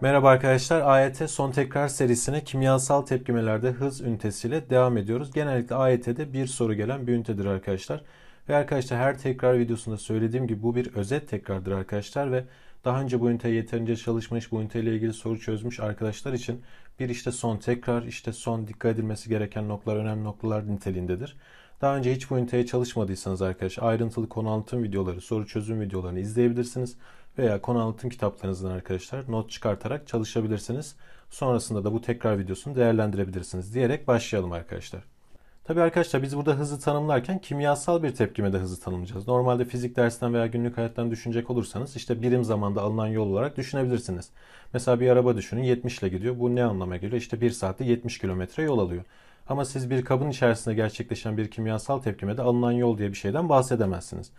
Merhaba arkadaşlar. AYT e son tekrar serisine kimyasal tepkimelerde hız ünitesiyle devam ediyoruz. Genellikle AYT'de e bir soru gelen bir ünitedir arkadaşlar. Ve arkadaşlar her tekrar videosunda söylediğim gibi bu bir özet tekrardır arkadaşlar ve daha önce bu üniteye yeterince çalışmış, bu üniteyle ilgili soru çözmüş arkadaşlar için bir işte son tekrar, işte son dikkat edilmesi gereken noktalar, önemli noktalar niteliğindedir. Daha önce hiç bu üniteye çalışmadıysanız arkadaşlar ayrıntılı konu anlatım videoları, soru çözüm videolarını izleyebilirsiniz. Veya konu anlatım kitaplarınızdan arkadaşlar not çıkartarak çalışabilirsiniz. Sonrasında da bu tekrar videosunu değerlendirebilirsiniz diyerek başlayalım arkadaşlar. Tabii arkadaşlar biz burada hızı tanımlarken kimyasal bir tepkime de hızı tanımlayacağız. Normalde fizik dersinden veya günlük hayattan düşünecek olursanız işte birim zamanda alınan yol olarak düşünebilirsiniz. Mesela bir araba düşünün 70 ile gidiyor. Bu ne anlama geliyor? İşte 1 saatte 70 kilometre yol alıyor. Ama siz bir kabın içerisinde gerçekleşen bir kimyasal tepkimede alınan yol diye bir şeyden bahsedemezsiniz.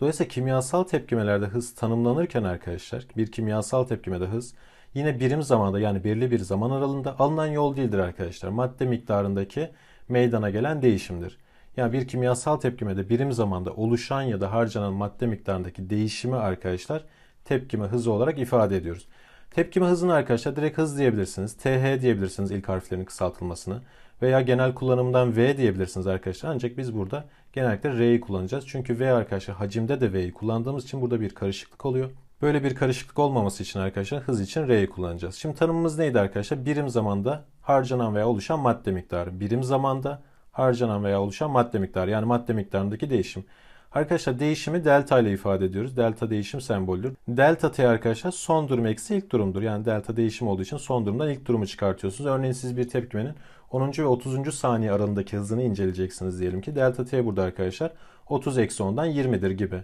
Dolayısıyla kimyasal tepkimelerde hız tanımlanırken arkadaşlar bir kimyasal tepkimede hız yine birim zamanda yani belirli bir zaman aralığında alınan yol değildir arkadaşlar. Madde miktarındaki meydana gelen değişimdir. Yani bir kimyasal tepkimede birim zamanda oluşan ya da harcanan madde miktarındaki değişimi arkadaşlar tepkime hızı olarak ifade ediyoruz. Tepkime hızını arkadaşlar direkt hız diyebilirsiniz. TH diyebilirsiniz ilk harflerin kısaltılmasını veya genel kullanımdan V diyebilirsiniz arkadaşlar. Ancak biz burada genellikle R'yi kullanacağız. Çünkü V arkadaşlar hacimde de V'yi kullandığımız için burada bir karışıklık oluyor. Böyle bir karışıklık olmaması için arkadaşlar hız için R'yi kullanacağız. Şimdi tanımımız neydi arkadaşlar? Birim zamanda harcanan veya oluşan madde miktarı. Birim zamanda harcanan veya oluşan madde miktarı. Yani madde miktarındaki değişim. Arkadaşlar değişimi delta ile ifade ediyoruz. Delta değişim sembolüdür. Delta t arkadaşlar son durum eksi ilk durumdur. Yani delta değişim olduğu için son durumdan ilk durumu çıkartıyorsunuz. Örneğin siz bir tepkimenin 10. ve 30. saniye aralığındaki hızını inceleyeceksiniz diyelim ki. Delta t burada arkadaşlar 30 eksi 10'dan 20'dir gibi.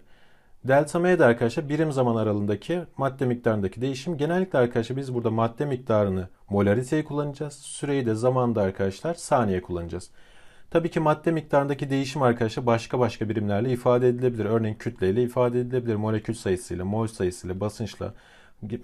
Delta m de arkadaşlar birim zaman aralığındaki madde miktarındaki değişim. Genellikle arkadaşlar biz burada madde miktarını molariteyi kullanacağız. Süreyi de zamanda arkadaşlar saniye kullanacağız. Tabii ki madde miktarındaki değişim arkadaşlar başka başka birimlerle ifade edilebilir. Örneğin kütleyle ifade edilebilir. Molekül sayısıyla, mol sayısıyla, basınçla.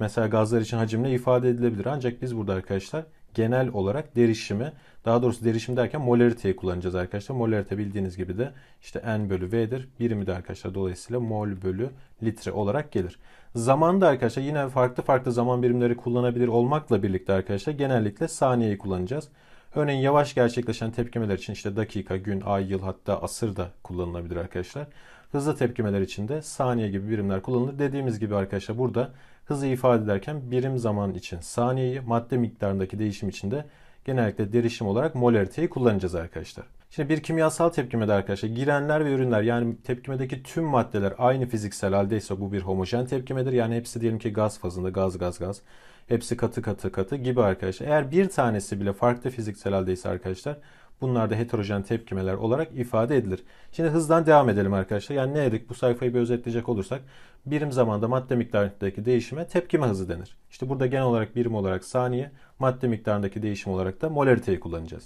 Mesela gazlar için hacimle ifade edilebilir. Ancak biz burada arkadaşlar genel olarak derişimi daha doğrusu derişim derken molariteyi kullanacağız arkadaşlar. Molarite bildiğiniz gibi de işte n bölü v'dir. Birimi de arkadaşlar dolayısıyla mol bölü litre olarak gelir. Zaman da arkadaşlar yine farklı farklı zaman birimleri kullanabilir olmakla birlikte arkadaşlar genellikle saniyeyi kullanacağız. Örneğin yavaş gerçekleşen tepkimeler için işte dakika, gün, ay, yıl hatta asır da kullanılabilir arkadaşlar. Hızlı tepkimeler için de saniye gibi birimler kullanılır. Dediğimiz gibi arkadaşlar burada hızı ifade ederken birim zaman için saniyeyi, madde miktarındaki değişim için de genellikle derişim olarak molariteyi kullanacağız arkadaşlar. Şimdi bir kimyasal tepkimede arkadaşlar girenler ve ürünler yani tepkimedeki tüm maddeler aynı fiziksel haldeyse bu bir homojen tepkimedir. Yani hepsi diyelim ki gaz fazında gaz gaz gaz. Hepsi katı katı katı gibi arkadaşlar. Eğer bir tanesi bile farklı fiziksel haldeyse arkadaşlar Bunlar da heterojen tepkimeler olarak ifade edilir. Şimdi hızdan devam edelim arkadaşlar. Yani ne dedik bu sayfayı bir özetleyecek olursak birim zamanda madde miktarındaki değişime tepkime hızı denir. İşte burada genel olarak birim olarak saniye, madde miktarındaki değişim olarak da molariteyi kullanacağız.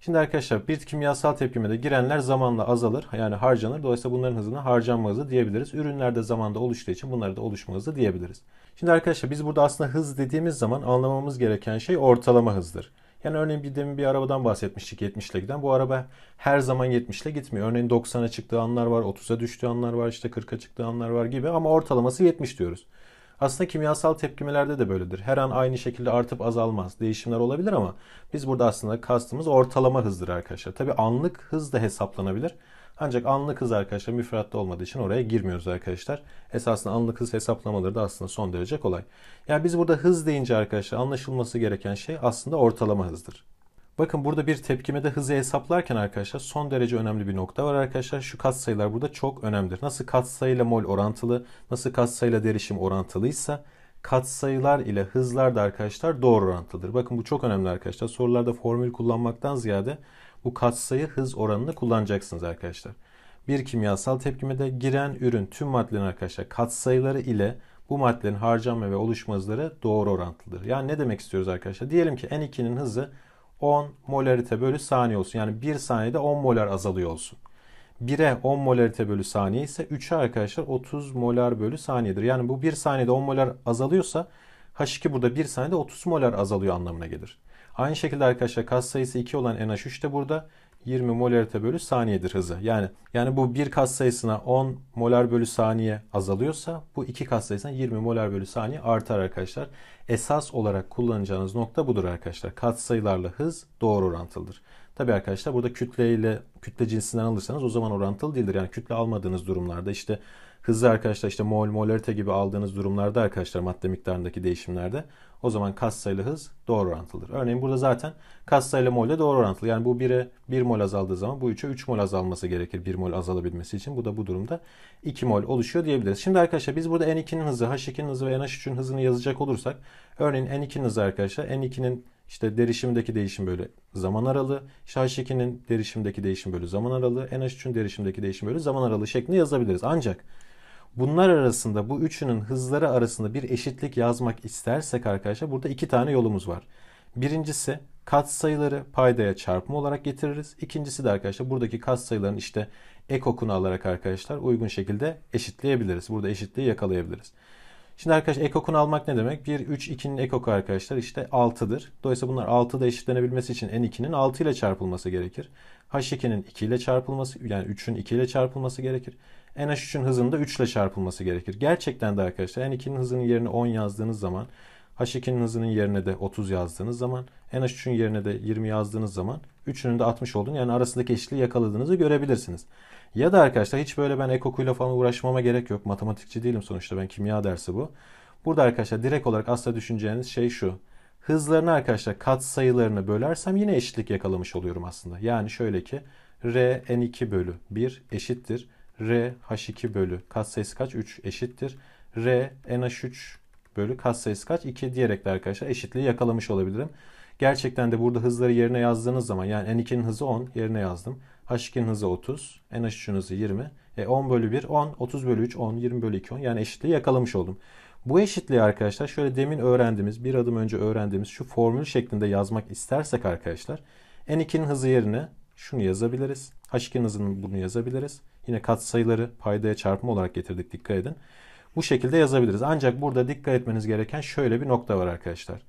Şimdi arkadaşlar bir kimyasal tepkimede girenler zamanla azalır yani harcanır. Dolayısıyla bunların hızına harcanma hızı diyebiliriz. Ürünlerde zamanda oluştuğu için bunları da oluşma hızı diyebiliriz. Şimdi arkadaşlar biz burada aslında hız dediğimiz zaman anlamamız gereken şey ortalama hızdır. Yani örneğin bir demin bir arabadan bahsetmiştik 70 ile giden. Bu araba her zaman 70 ile gitmiyor. Örneğin 90'a çıktığı anlar var, 30'a düştüğü anlar var, işte 40'a çıktığı anlar var gibi ama ortalaması 70 diyoruz. Aslında kimyasal tepkimelerde de böyledir. Her an aynı şekilde artıp azalmaz. Değişimler olabilir ama biz burada aslında kastımız ortalama hızdır arkadaşlar. Tabi anlık hız da hesaplanabilir. Ancak anlı kız arkadaşlar müfredatta olmadığı için oraya girmiyoruz arkadaşlar. Esasında anlı kız hesaplamaları da aslında son derece kolay. Yani biz burada hız deyince arkadaşlar anlaşılması gereken şey aslında ortalama hızdır. Bakın burada bir tepkime de hızı hesaplarken arkadaşlar son derece önemli bir nokta var arkadaşlar. Şu katsayılar burada çok önemlidir. Nasıl katsayıyla mol orantılı, nasıl katsayıyla derişim orantılıysa katsayılar ile hızlar da arkadaşlar doğru orantılıdır. Bakın bu çok önemli arkadaşlar. Sorularda formül kullanmaktan ziyade bu katsayı hız oranını kullanacaksınız arkadaşlar. Bir kimyasal tepkimede giren ürün tüm maddelerin arkadaşlar katsayıları ile bu maddelerin harcanma ve oluşma hızları doğru orantılıdır. Yani ne demek istiyoruz arkadaşlar? Diyelim ki N2'nin hızı 10 molarite bölü saniye olsun. Yani 1 saniyede 10 molar azalıyor olsun. 1'e 10 molarite bölü saniye ise 3'e arkadaşlar 30 molar bölü saniyedir. Yani bu 1 saniyede 10 molar azalıyorsa H2 burada 1 saniyede 30 molar azalıyor anlamına gelir. Aynı şekilde arkadaşlar kas sayısı 2 olan NH3 de burada 20 molarite bölü saniyedir hızı. Yani yani bu bir kas sayısına 10 molar bölü saniye azalıyorsa bu iki kas sayısına 20 molar bölü saniye artar arkadaşlar. Esas olarak kullanacağınız nokta budur arkadaşlar. Kat sayılarla hız doğru orantılıdır. Tabi arkadaşlar burada kütle ile kütle cinsinden alırsanız o zaman orantılı değildir. Yani kütle almadığınız durumlarda işte hızlı arkadaşlar işte mol molarite gibi aldığınız durumlarda arkadaşlar madde miktarındaki değişimlerde o zaman kas sayılı hız doğru orantılıdır. Örneğin burada zaten kas sayılı mol de doğru orantılı. Yani bu 1'e 1 mol azaldığı zaman bu 3'e 3 mol azalması gerekir 1 mol azalabilmesi için. Bu da bu durumda 2 mol oluşuyor diyebiliriz. Şimdi arkadaşlar biz burada N2'nin hızı, H2'nin hızı ve NH3'ün hızını yazacak olursak örneğin N2'nin hızı arkadaşlar N2'nin işte derişimdeki değişim bölü zaman aralığı, işte H2'nin derişimdeki değişim bölü zaman aralığı, NH3'ün derişimdeki değişim bölü zaman aralığı şeklinde yazabiliriz. Ancak Bunlar arasında bu üçünün hızları arasında bir eşitlik yazmak istersek arkadaşlar burada iki tane yolumuz var. Birincisi katsayıları paydaya çarpma olarak getiririz. İkincisi de arkadaşlar buradaki katsayıların işte ekokunu alarak arkadaşlar uygun şekilde eşitleyebiliriz. Burada eşitliği yakalayabiliriz. Şimdi arkadaşlar ekokunu almak ne demek? 1, 3, 2'nin ekoku arkadaşlar işte 6'dır. Dolayısıyla bunlar 6'da eşitlenebilmesi için N2'nin 6 ile çarpılması gerekir. H2'nin 2 ile çarpılması yani 3'ün 2 ile çarpılması gerekir. NH3'ün hızının da 3 ile çarpılması gerekir. Gerçekten de arkadaşlar N2'nin hızının yerine 10 yazdığınız zaman H2'nin hızının yerine de 30 yazdığınız zaman NH3'ün yerine de 20 yazdığınız zaman 3'ünün de 60 olduğunu yani arasındaki eşitliği yakaladığınızı görebilirsiniz. Ya da arkadaşlar hiç böyle ben ekokuyla falan uğraşmama gerek yok. Matematikçi değilim sonuçta ben kimya dersi bu. Burada arkadaşlar direkt olarak asla düşüneceğiniz şey şu. Hızlarını arkadaşlar kat sayılarını bölersem yine eşitlik yakalamış oluyorum aslında. Yani şöyle ki R N2 bölü 1 eşittir. R H2 bölü sayısı kaç? 3 eşittir. R n NH3 bölü kat sayısı kaç? 2 diyerek de arkadaşlar eşitliği yakalamış olabilirim. Gerçekten de burada hızları yerine yazdığınız zaman yani N2'nin hızı 10 yerine yazdım. H2'nin hızı 30. En H3'ün hızı 20. E 10 bölü 1 10. 30 bölü 3 10. 20 bölü 2 10. Yani eşitliği yakalamış oldum. Bu eşitliği arkadaşlar şöyle demin öğrendiğimiz bir adım önce öğrendiğimiz şu formül şeklinde yazmak istersek arkadaşlar N2'nin hızı yerine şunu yazabiliriz. H2'nin hızını bunu yazabiliriz. Yine katsayıları paydaya çarpma olarak getirdik dikkat edin. Bu şekilde yazabiliriz. Ancak burada dikkat etmeniz gereken şöyle bir nokta var arkadaşlar.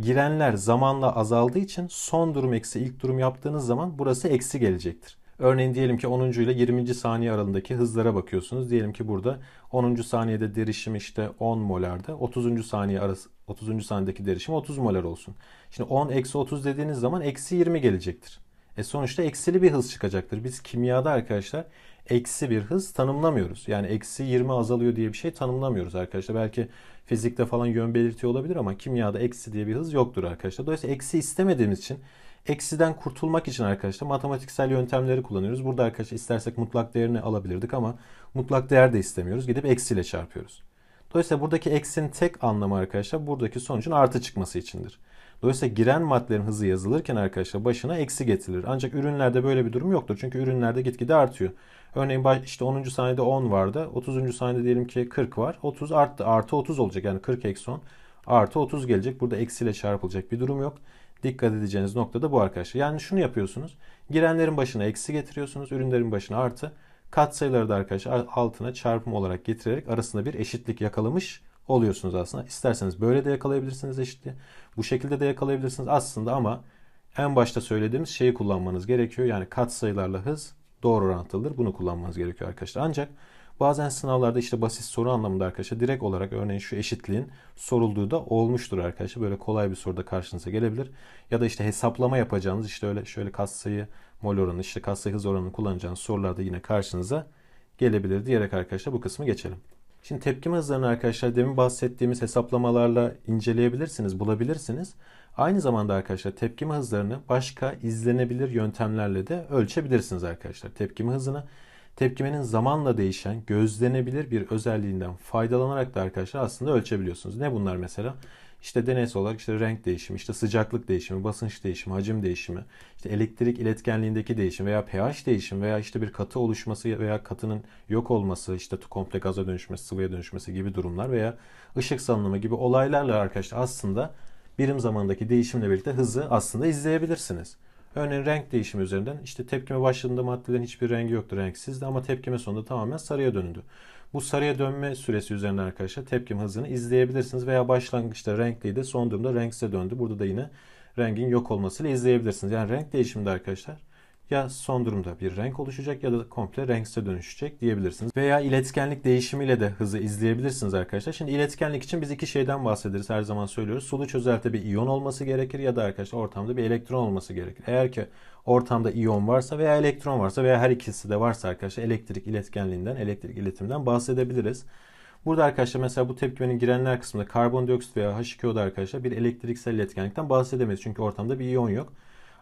Girenler zamanla azaldığı için son durum eksi ilk durum yaptığınız zaman burası eksi gelecektir. Örneğin diyelim ki 10. ile 20. saniye aralığındaki hızlara bakıyorsunuz. Diyelim ki burada 10. saniyede derişim işte 10 molar'da. 30. saniye arası 30. saniyedeki derişim 30 molar olsun. Şimdi 10 eksi 30 dediğiniz zaman eksi 20 gelecektir. E sonuçta eksili bir hız çıkacaktır. Biz kimyada arkadaşlar eksi bir hız tanımlamıyoruz. Yani eksi 20 azalıyor diye bir şey tanımlamıyoruz arkadaşlar. Belki fizikte falan yön belirtiyor olabilir ama kimyada eksi diye bir hız yoktur arkadaşlar. Dolayısıyla eksi istemediğimiz için Eksiden kurtulmak için arkadaşlar matematiksel yöntemleri kullanıyoruz. Burada arkadaşlar istersek mutlak değerini alabilirdik ama mutlak değer de istemiyoruz. Gidip eksiyle çarpıyoruz. Dolayısıyla buradaki eksinin tek anlamı arkadaşlar buradaki sonucun artı çıkması içindir. Dolayısıyla giren maddelerin hızı yazılırken arkadaşlar başına eksi getirilir. Ancak ürünlerde böyle bir durum yoktur. Çünkü ürünlerde gitgide artıyor. Örneğin işte 10. saniyede 10 vardı. 30. saniyede diyelim ki 40 var. 30 arttı. Artı 30 olacak. Yani 40 eksi 10 artı 30 gelecek. Burada eksiyle çarpılacak bir durum yok. Dikkat edeceğiniz nokta da bu arkadaşlar. Yani şunu yapıyorsunuz. Girenlerin başına eksi getiriyorsunuz. Ürünlerin başına artı. Katsayıları da arkadaşlar altına çarpım olarak getirerek arasında bir eşitlik yakalamış oluyorsunuz aslında. İsterseniz böyle de yakalayabilirsiniz eşitliği. Bu şekilde de yakalayabilirsiniz aslında ama en başta söylediğimiz şeyi kullanmanız gerekiyor. Yani katsayılarla hız doğru orantılıdır. Bunu kullanmanız gerekiyor arkadaşlar. Ancak Bazen sınavlarda işte basit soru anlamında arkadaşlar direkt olarak örneğin şu eşitliğin sorulduğu da olmuştur arkadaşlar. Böyle kolay bir soruda karşınıza gelebilir. Ya da işte hesaplama yapacağınız işte öyle şöyle katsayı mol oranı işte katsayı hız oranını kullanacağınız sorularda yine karşınıza gelebilir diyerek arkadaşlar bu kısmı geçelim. Şimdi tepkime hızlarını arkadaşlar demin bahsettiğimiz hesaplamalarla inceleyebilirsiniz, bulabilirsiniz. Aynı zamanda arkadaşlar tepkime hızlarını başka izlenebilir yöntemlerle de ölçebilirsiniz arkadaşlar. Tepkime hızını tepkimenin zamanla değişen, gözlenebilir bir özelliğinden faydalanarak da arkadaşlar aslında ölçebiliyorsunuz. Ne bunlar mesela? İşte deneysel olarak işte renk değişimi, işte sıcaklık değişimi, basınç değişimi, hacim değişimi, işte elektrik iletkenliğindeki değişim veya pH değişimi veya işte bir katı oluşması veya katının yok olması, işte komple gaza dönüşmesi, sıvıya dönüşmesi gibi durumlar veya ışık salınımı gibi olaylarla arkadaşlar aslında birim zamandaki değişimle birlikte hızı aslında izleyebilirsiniz. Örneğin renk değişimi üzerinden işte tepkime başladığında maddelerin hiçbir rengi yoktu renksizdi ama tepkime sonunda tamamen sarıya döndü. Bu sarıya dönme süresi üzerinden arkadaşlar tepkim hızını izleyebilirsiniz veya başlangıçta renkliydi son durumda renksize döndü. Burada da yine rengin yok olmasıyla izleyebilirsiniz. Yani renk değişiminde arkadaşlar ya son durumda bir renk oluşacak ya da komple renkse dönüşecek diyebilirsiniz. Veya iletkenlik değişimiyle de hızı izleyebilirsiniz arkadaşlar. Şimdi iletkenlik için biz iki şeyden bahsederiz her zaman söylüyoruz. Sulu çözelte bir iyon olması gerekir ya da arkadaşlar ortamda bir elektron olması gerekir. Eğer ki ortamda iyon varsa veya elektron varsa veya her ikisi de varsa arkadaşlar elektrik iletkenliğinden, elektrik iletimden bahsedebiliriz. Burada arkadaşlar mesela bu tepkimenin girenler kısmında karbondioksit veya H2O'da arkadaşlar bir elektriksel iletkenlikten bahsedemeyiz. Çünkü ortamda bir iyon yok.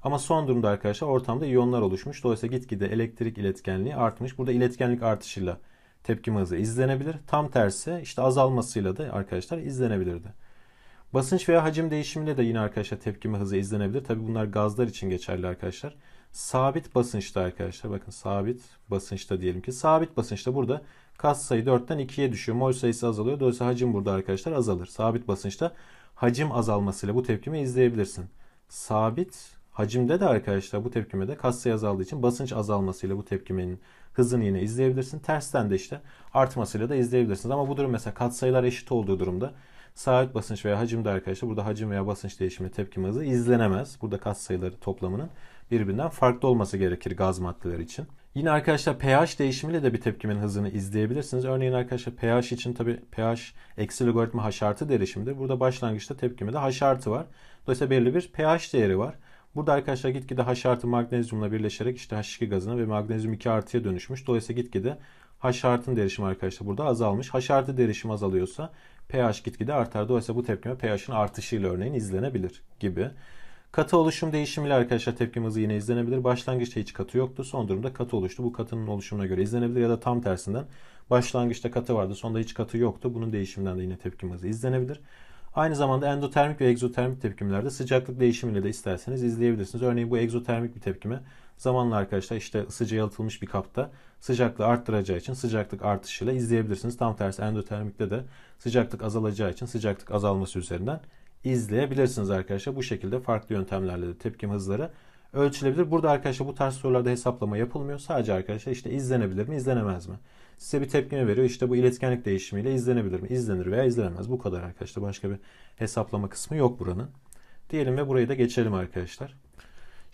Ama son durumda arkadaşlar ortamda iyonlar oluşmuş. Dolayısıyla gitgide elektrik iletkenliği artmış. Burada iletkenlik artışıyla tepkim hızı izlenebilir. Tam tersi işte azalmasıyla da arkadaşlar izlenebilirdi. Basınç veya hacim değişimiyle de yine arkadaşlar tepkime hızı izlenebilir. Tabi bunlar gazlar için geçerli arkadaşlar. Sabit basınçta arkadaşlar bakın sabit basınçta diyelim ki sabit basınçta burada kas sayı 4'ten 2'ye düşüyor. Mol sayısı azalıyor. Dolayısıyla hacim burada arkadaşlar azalır. Sabit basınçta hacim azalmasıyla bu tepkimi izleyebilirsin. Sabit Hacimde de arkadaşlar bu tepkimede kas sayı azaldığı için basınç azalmasıyla bu tepkimenin hızını yine izleyebilirsin. Tersten de işte artmasıyla da izleyebilirsiniz. Ama bu durum mesela katsayılar eşit olduğu durumda sabit basınç veya hacimde arkadaşlar burada hacim veya basınç değişimi tepkime hızı izlenemez. Burada katsayıları toplamının birbirinden farklı olması gerekir gaz maddeleri için. Yine arkadaşlar pH değişimiyle de bir tepkimenin hızını izleyebilirsiniz. Örneğin arkadaşlar pH için tabi pH eksi logaritma haş artı derişimdir. Burada başlangıçta tepkimede haş artı var. Dolayısıyla belirli bir pH değeri var. Burada arkadaşlar gitgide H artı magnezyumla birleşerek işte H2 gazına ve magnezyum 2 artıya dönüşmüş. Dolayısıyla gitgide H artın derişimi arkadaşlar burada azalmış. H artı derişim azalıyorsa pH gitgide artar. Dolayısıyla bu tepkime pH'in artışıyla örneğin izlenebilir gibi. Katı oluşum değişimiyle arkadaşlar tepkim hızı yine izlenebilir. Başlangıçta hiç katı yoktu. Son durumda katı oluştu. Bu katının oluşumuna göre izlenebilir ya da tam tersinden başlangıçta katı vardı. Sonda hiç katı yoktu. Bunun değişiminden de yine tepkim hızı izlenebilir. Aynı zamanda endotermik ve egzotermik tepkimlerde sıcaklık değişimini de isterseniz izleyebilirsiniz. Örneğin bu egzotermik bir tepkime zamanla arkadaşlar işte ısıcı yalıtılmış bir kapta sıcaklığı arttıracağı için sıcaklık artışıyla izleyebilirsiniz. Tam tersi endotermikte de sıcaklık azalacağı için sıcaklık azalması üzerinden izleyebilirsiniz arkadaşlar. Bu şekilde farklı yöntemlerle de tepkim hızları ölçülebilir. Burada arkadaşlar bu tarz sorularda hesaplama yapılmıyor. Sadece arkadaşlar işte izlenebilir mi izlenemez mi? size bir tepkime veriyor. İşte bu iletkenlik değişimiyle izlenebilir mi? İzlenir veya izlenemez. Bu kadar arkadaşlar. Başka bir hesaplama kısmı yok buranın. Diyelim ve burayı da geçelim arkadaşlar.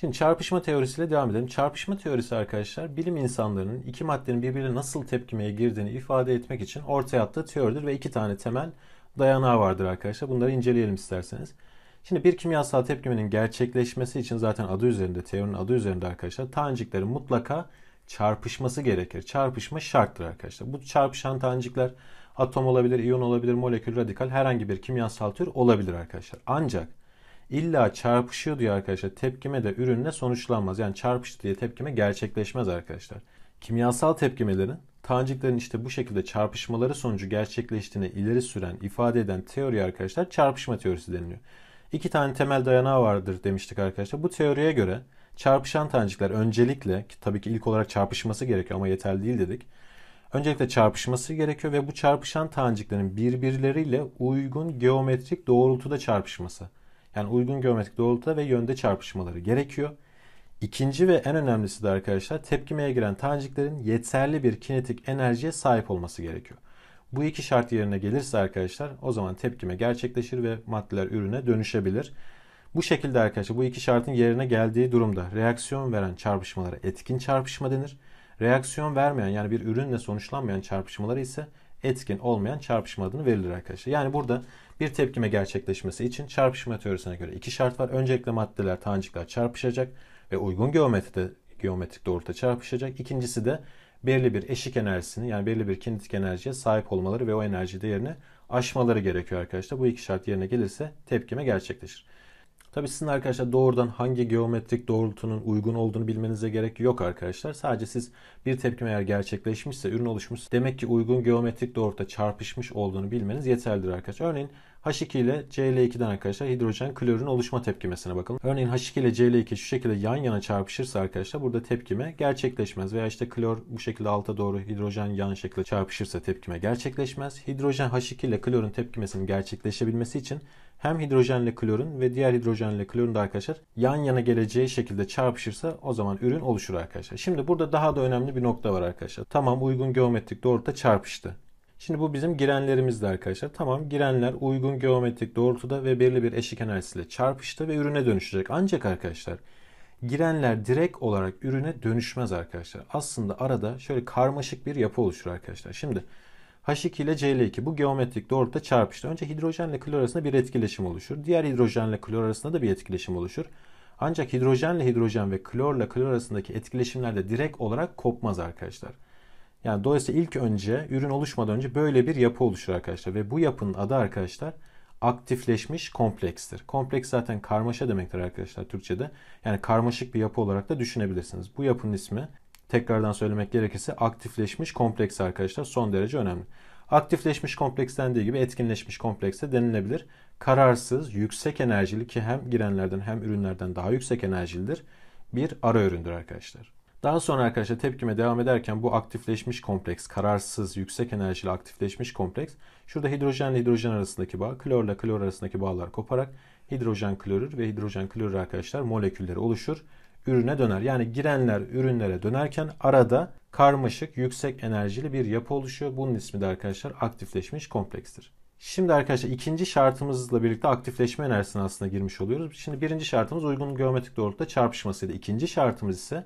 Şimdi çarpışma teorisiyle devam edelim. Çarpışma teorisi arkadaşlar bilim insanlarının iki maddenin birbirine nasıl tepkimeye girdiğini ifade etmek için ortaya attığı teoridir ve iki tane temel dayanağı vardır arkadaşlar. Bunları inceleyelim isterseniz. Şimdi bir kimyasal tepkimenin gerçekleşmesi için zaten adı üzerinde, teorinin adı üzerinde arkadaşlar taneciklerin mutlaka çarpışması gerekir. Çarpışma şarttır arkadaşlar. Bu çarpışan tanecikler atom olabilir, iyon olabilir, molekül, radikal herhangi bir kimyasal tür olabilir arkadaşlar. Ancak illa çarpışıyor diye arkadaşlar tepkime de ürünle sonuçlanmaz. Yani çarpıştı diye tepkime gerçekleşmez arkadaşlar. Kimyasal tepkimelerin taneciklerin işte bu şekilde çarpışmaları sonucu gerçekleştiğini ileri süren, ifade eden teori arkadaşlar çarpışma teorisi deniliyor. İki tane temel dayanağı vardır demiştik arkadaşlar. Bu teoriye göre Çarpışan tanecikler öncelikle ki tabii ki ilk olarak çarpışması gerekiyor ama yeterli değil dedik. Öncelikle çarpışması gerekiyor ve bu çarpışan taneciklerin birbirleriyle uygun geometrik doğrultuda çarpışması. Yani uygun geometrik doğrultuda ve yönde çarpışmaları gerekiyor. İkinci ve en önemlisi de arkadaşlar tepkimeye giren taneciklerin yeterli bir kinetik enerjiye sahip olması gerekiyor. Bu iki şart yerine gelirse arkadaşlar o zaman tepkime gerçekleşir ve maddeler ürüne dönüşebilir. Bu şekilde arkadaşlar bu iki şartın yerine geldiği durumda reaksiyon veren çarpışmalara etkin çarpışma denir. Reaksiyon vermeyen yani bir ürünle sonuçlanmayan çarpışmalara ise etkin olmayan çarpışma adını verilir arkadaşlar. Yani burada bir tepkime gerçekleşmesi için çarpışma teorisine göre iki şart var. Öncelikle maddeler, tanecikler çarpışacak ve uygun geometride geometrik doğrultuda çarpışacak. İkincisi de belirli bir eşik enerjisini yani belirli bir kinetik enerjiye sahip olmaları ve o enerji değerini aşmaları gerekiyor arkadaşlar. Bu iki şart yerine gelirse tepkime gerçekleşir. Tabii sizin arkadaşlar doğrudan hangi geometrik doğrultunun uygun olduğunu bilmenize gerek yok arkadaşlar. Sadece siz bir tepkime eğer gerçekleşmişse, ürün oluşmuş demek ki uygun geometrik doğrultuda çarpışmış olduğunu bilmeniz yeterlidir arkadaşlar. Örneğin H2 ile Cl2'den arkadaşlar hidrojen klorun oluşma tepkimesine bakalım. Örneğin H2 ile Cl2 şu şekilde yan yana çarpışırsa arkadaşlar burada tepkime gerçekleşmez. Veya işte klor bu şekilde alta doğru hidrojen yan şekilde çarpışırsa tepkime gerçekleşmez. Hidrojen H2 ile klorun tepkimesinin gerçekleşebilmesi için hem hidrojenle klorun ve diğer hidrojenle klorun da arkadaşlar yan yana geleceği şekilde çarpışırsa o zaman ürün oluşur arkadaşlar. Şimdi burada daha da önemli bir nokta var arkadaşlar. Tamam uygun geometrik doğrultuda çarpıştı. Şimdi bu bizim girenlerimizdi arkadaşlar. Tamam girenler uygun geometrik doğrultuda ve belirli bir eşik enerjisiyle çarpıştı ve ürüne dönüşecek. Ancak arkadaşlar girenler direkt olarak ürüne dönüşmez arkadaşlar. Aslında arada şöyle karmaşık bir yapı oluşur arkadaşlar. Şimdi H2 ile Cl2 bu geometrik doğrultuda çarpıştı. Önce hidrojenle klor arasında bir etkileşim oluşur. Diğer hidrojenle klor arasında da bir etkileşim oluşur. Ancak hidrojenle hidrojen ve klorla klor arasındaki etkileşimlerde direkt olarak kopmaz arkadaşlar. Yani dolayısıyla ilk önce ürün oluşmadan önce böyle bir yapı oluşur arkadaşlar. Ve bu yapının adı arkadaşlar aktifleşmiş komplekstir. Kompleks zaten karmaşa demektir arkadaşlar Türkçe'de. Yani karmaşık bir yapı olarak da düşünebilirsiniz. Bu yapının ismi tekrardan söylemek gerekirse aktifleşmiş kompleks arkadaşlar son derece önemli. Aktifleşmiş kompleks dendiği gibi etkinleşmiş komplekse denilebilir. Kararsız, yüksek enerjili ki hem girenlerden hem ürünlerden daha yüksek enerjilidir bir ara üründür arkadaşlar. Daha sonra arkadaşlar tepkime devam ederken bu aktifleşmiş kompleks, kararsız, yüksek enerjili aktifleşmiş kompleks şurada hidrojenle hidrojen arasındaki bağ, klorla klor arasındaki bağlar koparak hidrojen klorür ve hidrojen klorür arkadaşlar molekülleri oluşur. Ürüne döner. Yani girenler ürünlere dönerken arada karmaşık, yüksek enerjili bir yapı oluşuyor. Bunun ismi de arkadaşlar aktifleşmiş komplekstir. Şimdi arkadaşlar ikinci şartımızla birlikte aktifleşme enerjisine aslında girmiş oluyoruz. Şimdi birinci şartımız uygun geometrik doğrultuda çarpışmasıydı. İkinci şartımız ise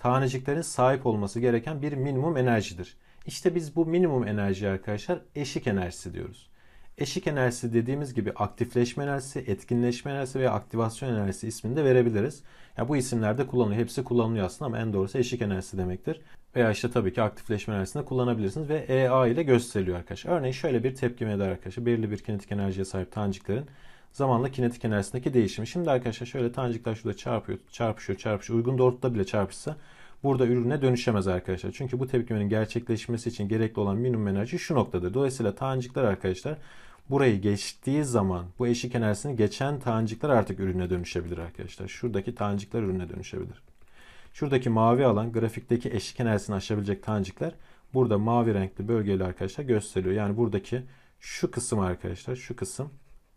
taneciklerin sahip olması gereken bir minimum enerjidir. İşte biz bu minimum enerji arkadaşlar eşik enerjisi diyoruz. Eşik enerjisi dediğimiz gibi aktifleşme enerjisi, etkinleşme enerjisi veya aktivasyon enerjisi ismini de verebiliriz. Yani bu isimlerde kullanılıyor. Hepsi kullanılıyor aslında ama en doğrusu eşik enerjisi demektir. Veya işte tabii ki aktifleşme enerjisini kullanabilirsiniz ve EA ile gösteriliyor arkadaşlar. Örneğin şöyle bir tepki meydana arkadaşlar. Belirli bir kinetik enerjiye sahip taneciklerin zamanla kinetik enerjisindeki değişimi. Şimdi arkadaşlar şöyle tanecikler şurada çarpıyor, çarpışıyor, çarpışıyor. Uygun doğrultuda bile çarpışsa burada ürüne dönüşemez arkadaşlar. Çünkü bu tepkimenin gerçekleşmesi için gerekli olan minimum enerji şu noktadır. Dolayısıyla tanecikler arkadaşlar burayı geçtiği zaman bu eşik enerjisini geçen tanecikler artık ürüne dönüşebilir arkadaşlar. Şuradaki tanecikler ürüne dönüşebilir. Şuradaki mavi alan grafikteki eşik enerjisini aşabilecek tanecikler burada mavi renkli bölgeyle arkadaşlar gösteriliyor. Yani buradaki şu kısım arkadaşlar şu kısım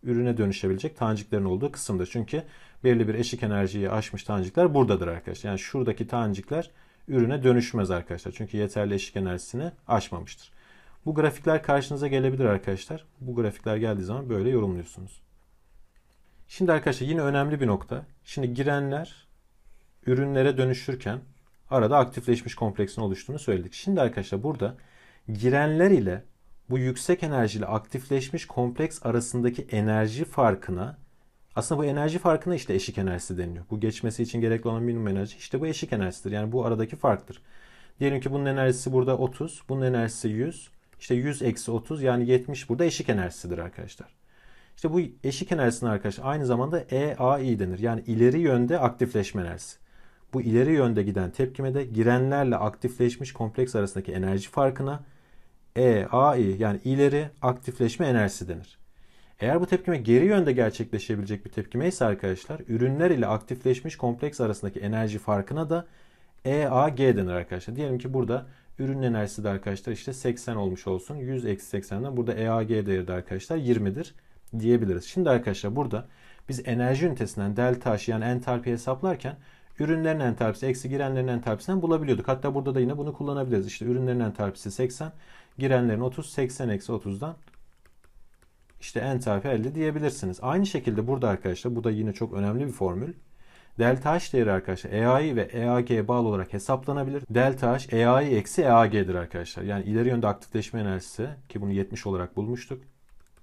ürüne dönüşebilecek taneciklerin olduğu kısımdır. Çünkü belirli bir eşik enerjiyi aşmış tanecikler buradadır arkadaşlar. Yani şuradaki tanecikler ürüne dönüşmez arkadaşlar. Çünkü yeterli eşik enerjisini aşmamıştır. Bu grafikler karşınıza gelebilir arkadaşlar. Bu grafikler geldiği zaman böyle yorumluyorsunuz. Şimdi arkadaşlar yine önemli bir nokta. Şimdi girenler ürünlere dönüşürken arada aktifleşmiş kompleksin oluştuğunu söyledik. Şimdi arkadaşlar burada girenler ile bu yüksek enerjili aktifleşmiş kompleks arasındaki enerji farkına aslında bu enerji farkına işte eşik enerjisi deniliyor. Bu geçmesi için gerekli olan minimum enerji işte bu eşik enerjisidir. Yani bu aradaki farktır. Diyelim ki bunun enerjisi burada 30, bunun enerjisi 100. İşte 100 eksi 30 yani 70 burada eşik enerjisidir arkadaşlar. İşte bu eşik enerjisine arkadaşlar aynı zamanda EAI denir. Yani ileri yönde aktifleşme enerjisi. Bu ileri yönde giden tepkime de girenlerle aktifleşmiş kompleks arasındaki enerji farkına e, i yani ileri aktifleşme enerjisi denir. Eğer bu tepkime geri yönde gerçekleşebilecek bir tepkime ise arkadaşlar ürünler ile aktifleşmiş kompleks arasındaki enerji farkına da EAG denir arkadaşlar. Diyelim ki burada ürün enerjisi de arkadaşlar işte 80 olmuş olsun. 100 eksi 80'den burada EAG değeri de arkadaşlar 20'dir diyebiliriz. Şimdi arkadaşlar burada biz enerji ünitesinden delta H yani entalpi hesaplarken ürünlerin entalpisi eksi girenlerin entalpisinden bulabiliyorduk. Hatta burada da yine bunu kullanabiliriz. İşte ürünlerin entalpisi 80, girenlerin 30, 80 eksi 30'dan işte entalpi 50 diyebilirsiniz. Aynı şekilde burada arkadaşlar bu da yine çok önemli bir formül. Delta H değeri arkadaşlar EAI ve EAG'ye bağlı olarak hesaplanabilir. Delta H EAI eksi EAG'dir arkadaşlar. Yani ileri yönde aktifleşme enerjisi ki bunu 70 olarak bulmuştuk.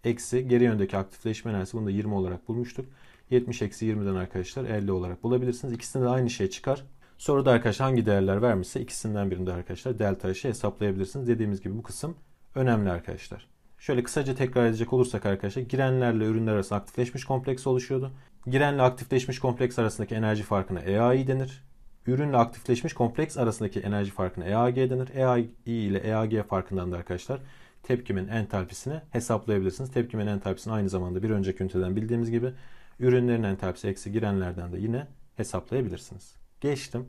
Eksi geri yöndeki aktifleşme enerjisi bunu da 20 olarak bulmuştuk. 70 eksi 20'den arkadaşlar 50 olarak bulabilirsiniz. İkisinde de aynı şey çıkar. Sonra da arkadaşlar hangi değerler vermişse ikisinden birinde arkadaşlar delta aşı şey hesaplayabilirsiniz. Dediğimiz gibi bu kısım önemli arkadaşlar. Şöyle kısaca tekrar edecek olursak arkadaşlar girenlerle ürünler arasında aktifleşmiş kompleks oluşuyordu. Girenle aktifleşmiş kompleks arasındaki enerji farkına EAI denir. Ürünle aktifleşmiş kompleks arasındaki enerji farkına EAG denir. EAI ile EAG farkından da arkadaşlar tepkimin entalpisini hesaplayabilirsiniz. Tepkimin entalpisini aynı zamanda bir önceki üniteden bildiğimiz gibi Ürünlerin entalpisi eksi girenlerden de yine hesaplayabilirsiniz. Geçtim.